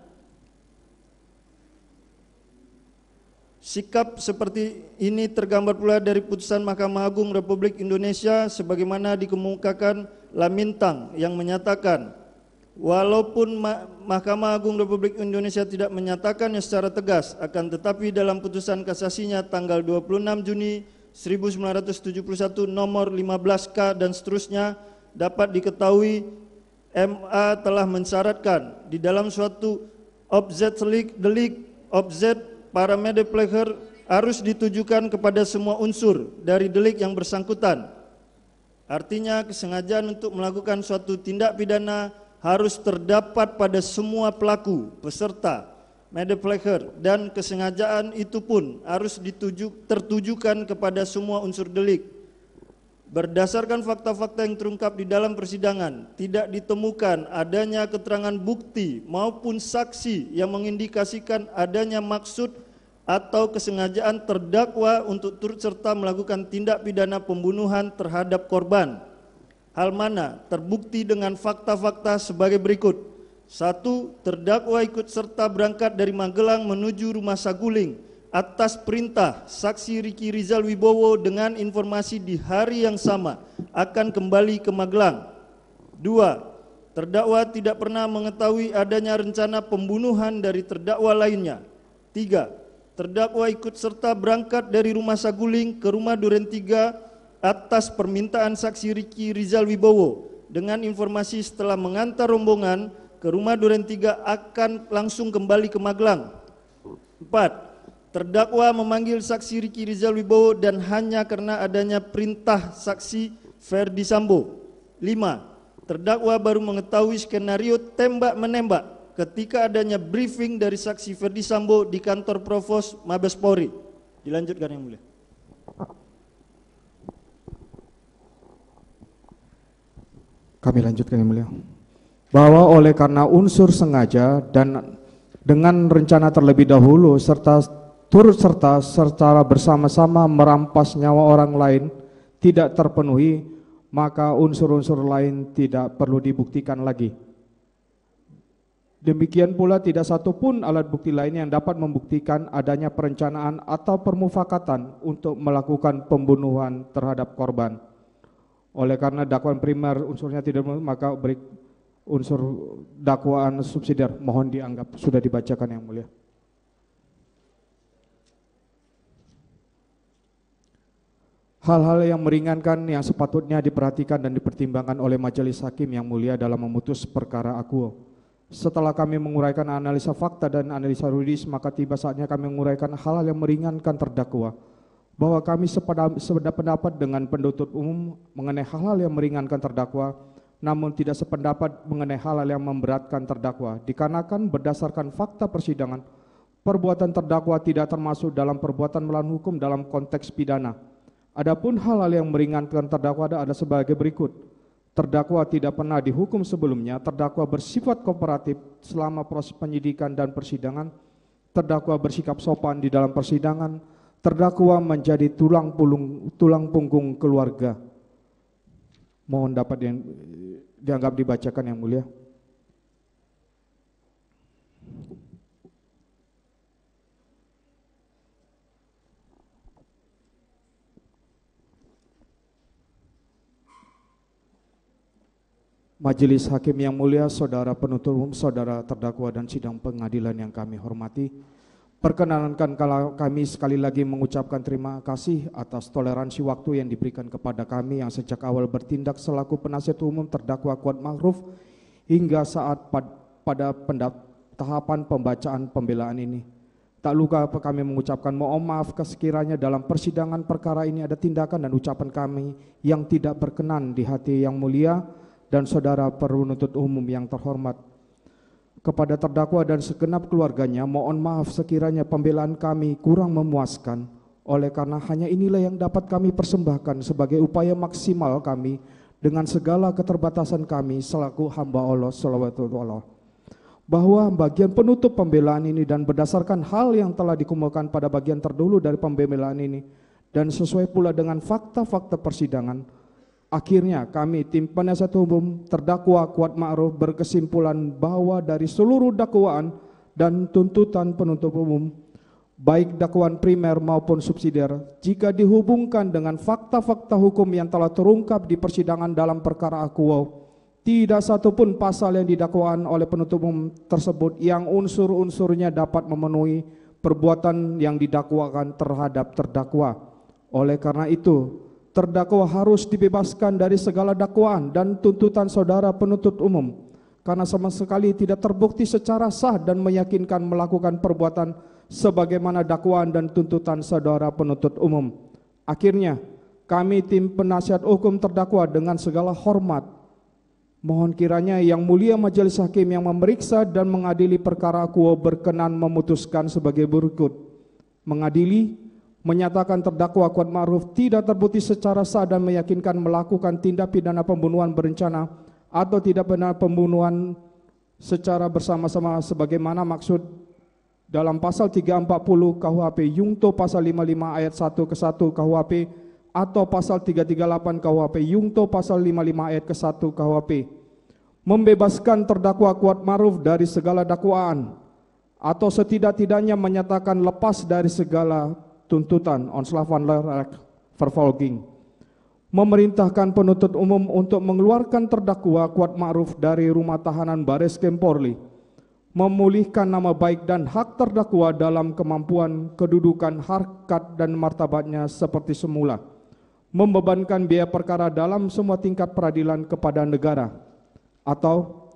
Sikap seperti ini tergambar pula dari putusan Mahkamah Agung Republik Indonesia sebagaimana dikemukakan Lamintang yang menyatakan Walaupun Mahkamah Agung Republik Indonesia tidak menyatakannya secara tegas, akan tetapi dalam putusan kasasinya tanggal 26 Juni 1971 nomor 15K dan seterusnya dapat diketahui MA telah mensyaratkan di dalam suatu objek delik, delik objek para medepleher harus ditujukan kepada semua unsur dari delik yang bersangkutan. Artinya kesengajaan untuk melakukan suatu tindak pidana harus terdapat pada semua pelaku, peserta, Made dan kesengajaan itu pun harus dituju, tertujukan kepada semua unsur delik. Berdasarkan fakta-fakta yang terungkap di dalam persidangan, tidak ditemukan adanya keterangan bukti maupun saksi yang mengindikasikan adanya maksud atau kesengajaan terdakwa untuk turut serta melakukan tindak pidana pembunuhan terhadap korban. Hal mana terbukti dengan fakta-fakta sebagai berikut. Satu, terdakwa ikut serta berangkat dari Magelang menuju rumah Saguling atas perintah saksi Riki Rizal Wibowo dengan informasi di hari yang sama akan kembali ke Magelang. Dua, terdakwa tidak pernah mengetahui adanya rencana pembunuhan dari terdakwa lainnya. Tiga, terdakwa ikut serta berangkat dari rumah Saguling ke rumah Duren Tiga atas permintaan saksi Riki Rizal Wibowo dengan informasi setelah mengantar rombongan ke rumah Duren Tiga akan langsung kembali ke Magelang. Empat, Terdakwa memanggil saksi Riki Rizal Wibowo dan hanya karena adanya perintah saksi Ferdi Sambo. Lima, Terdakwa baru mengetahui skenario tembak-menembak ketika adanya briefing dari saksi Ferdi Sambo di kantor Provos Mabes Polri. Dilanjutkan yang mulia. Kami lanjutkan yang mulia bahwa oleh karena unsur sengaja dan dengan rencana terlebih dahulu serta turut serta secara bersama-sama merampas nyawa orang lain tidak terpenuhi maka unsur-unsur lain tidak perlu dibuktikan lagi. Demikian pula tidak satupun alat bukti lain yang dapat membuktikan adanya perencanaan atau permufakatan untuk melakukan pembunuhan terhadap korban. Oleh karena dakwaan primer unsurnya tidak maka unsur dakwaan subsidiar mohon dianggap sudah dibacakan yang mulia. Hal-hal yang meringankan yang sepatutnya diperhatikan dan dipertimbangkan oleh majelis hakim yang mulia dalam memutus perkara aku. Setelah kami menguraikan analisa fakta dan analisa yuridis, maka tiba saatnya kami menguraikan hal-hal yang meringankan terdakwa. Bahwa kami sepeda pendapat dengan penduduk umum mengenai hal-hal yang meringankan terdakwa, namun tidak sependapat mengenai hal-hal yang memberatkan terdakwa. Dikarenakan berdasarkan fakta persidangan, perbuatan terdakwa tidak termasuk dalam perbuatan melawan hukum dalam konteks pidana. Adapun hal-hal yang meringankan terdakwa ada, sebagai berikut. Terdakwa tidak pernah dihukum sebelumnya, terdakwa bersifat kooperatif selama proses penyidikan dan persidangan, terdakwa bersikap sopan di dalam persidangan, terdakwa menjadi tulang pulung tulang punggung keluarga. Mohon dapat yang dianggap dibacakan yang mulia. Majelis Hakim yang mulia, Saudara penuntut umum, Saudara terdakwa dan sidang pengadilan yang kami hormati, Perkenankan kalau kami sekali lagi mengucapkan terima kasih atas toleransi waktu yang diberikan kepada kami yang sejak awal bertindak selaku penasihat umum terdakwa Kuat Ma'ruf hingga saat pad pada tahapan pembacaan pembelaan ini. Tak luka kami mengucapkan mohon maaf kesekiranya dalam persidangan perkara ini ada tindakan dan ucapan kami yang tidak berkenan di hati yang mulia dan saudara peruntut umum yang terhormat kepada terdakwa dan segenap keluarganya, mohon maaf sekiranya pembelaan kami kurang memuaskan, oleh karena hanya inilah yang dapat kami persembahkan sebagai upaya maksimal kami dengan segala keterbatasan kami selaku hamba Allah Allah bahwa bagian penutup pembelaan ini dan berdasarkan hal yang telah dikemukakan pada bagian terdulu dari pembelaan ini dan sesuai pula dengan fakta-fakta persidangan Akhirnya kami tim penasihat hukum terdakwa Kuat Ma'ruf berkesimpulan bahwa dari seluruh dakwaan dan tuntutan penuntut umum baik dakwaan primer maupun subsidiar jika dihubungkan dengan fakta-fakta hukum yang telah terungkap di persidangan dalam perkara akuo tidak satupun pasal yang didakwaan oleh penuntut umum tersebut yang unsur-unsurnya dapat memenuhi perbuatan yang didakwakan terhadap terdakwa. Oleh karena itu, terdakwa harus dibebaskan dari segala dakwaan dan tuntutan saudara penuntut umum karena sama sekali tidak terbukti secara sah dan meyakinkan melakukan perbuatan sebagaimana dakwaan dan tuntutan saudara penuntut umum. Akhirnya, kami tim penasihat hukum terdakwa dengan segala hormat mohon kiranya yang mulia majelis hakim yang memeriksa dan mengadili perkara kuo berkenan memutuskan sebagai berikut. Mengadili menyatakan terdakwa Kuat Ma'ruf tidak terbukti secara sah dan meyakinkan melakukan tindak pidana pembunuhan berencana atau tidak benar pembunuhan secara bersama-sama sebagaimana maksud dalam pasal 340 KUHP Yungto pasal 55 ayat 1 ke 1 KUHP atau pasal 338 KUHP Yungto pasal 55 ayat ke 1 KUHP membebaskan terdakwa Kuat Ma'ruf dari segala dakwaan atau setidak-tidaknya menyatakan lepas dari segala tuntutan Lerak vervolging memerintahkan penuntut umum untuk mengeluarkan terdakwa Kuat Ma'ruf dari rumah tahanan Baris Kemporli, memulihkan nama baik dan hak terdakwa dalam kemampuan, kedudukan, harkat, dan martabatnya seperti semula, membebankan biaya perkara dalam semua tingkat peradilan kepada negara, atau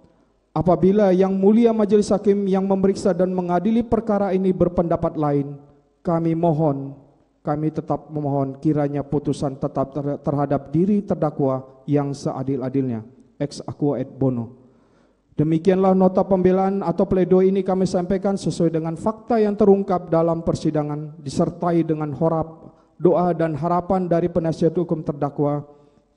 apabila yang mulia majelis hakim yang memeriksa dan mengadili perkara ini berpendapat lain, kami mohon, kami tetap memohon kiranya putusan tetap terhadap diri terdakwa yang seadil-adilnya. Ex aqua et bono. Demikianlah nota pembelaan atau pledoi ini kami sampaikan sesuai dengan fakta yang terungkap dalam persidangan disertai dengan horap, doa dan harapan dari penasihat hukum terdakwa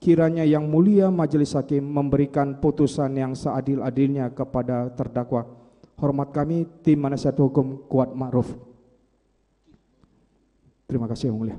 kiranya yang mulia majelis hakim memberikan putusan yang seadil-adilnya kepada terdakwa. Hormat kami tim penasihat hukum Kuat Ma'ruf. Terima kasih Yang Mulia.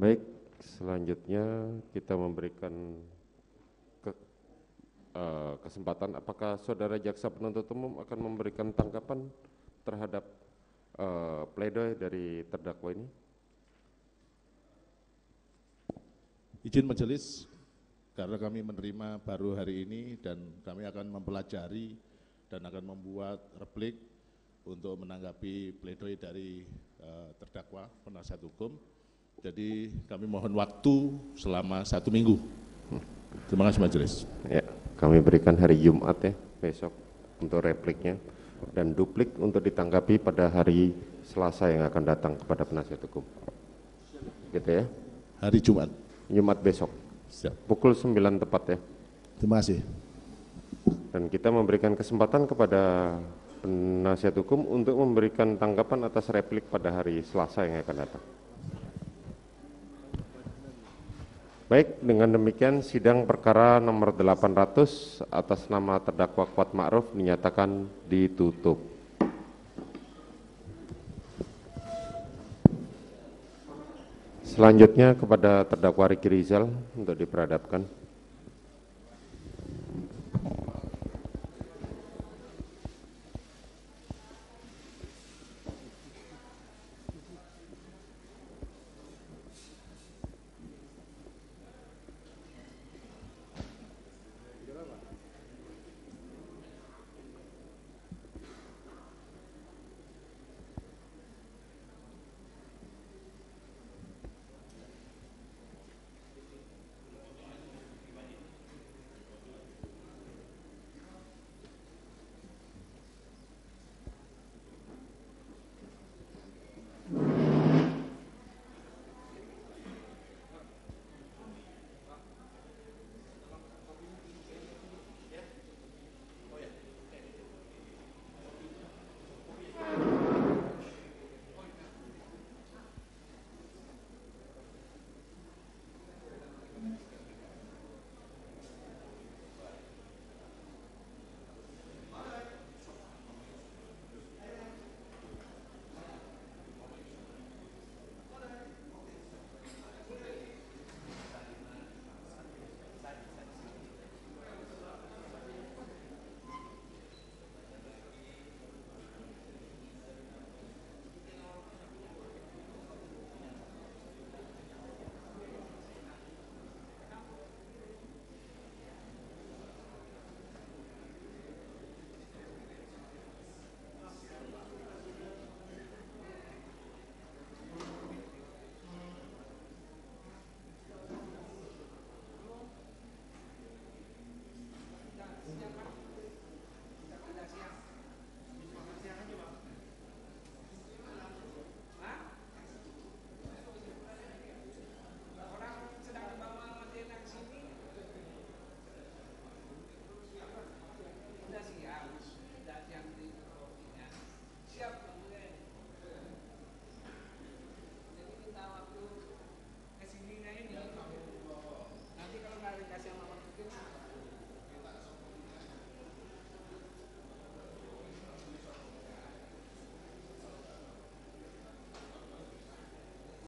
Baik, selanjutnya kita memberikan ke, uh, kesempatan apakah saudara jaksa penuntut umum akan memberikan tanggapan terhadap uh, pledoi dari terdakwa ini? Izin majelis, karena kami menerima baru hari ini dan kami akan mempelajari dan akan membuat replik untuk menanggapi pledoi dari uh, terdakwa penasihat hukum. Jadi kami mohon waktu selama satu minggu. Terima kasih Majelis. Ya, kami berikan hari Jumat ya, besok untuk repliknya dan duplik untuk ditanggapi pada hari Selasa yang akan datang kepada penasihat hukum. Gitu ya. Hari Jumat. Jumat besok. Siap. Pukul 9 tepat ya. Terima kasih. Dan kita memberikan kesempatan kepada penasihat hukum untuk memberikan tanggapan atas replik pada hari Selasa yang akan datang. Baik, dengan demikian sidang perkara nomor 800 atas nama terdakwa Kuat Ma'ruf dinyatakan ditutup. Selanjutnya kepada terdakwa Riki Rizal untuk diperadabkan.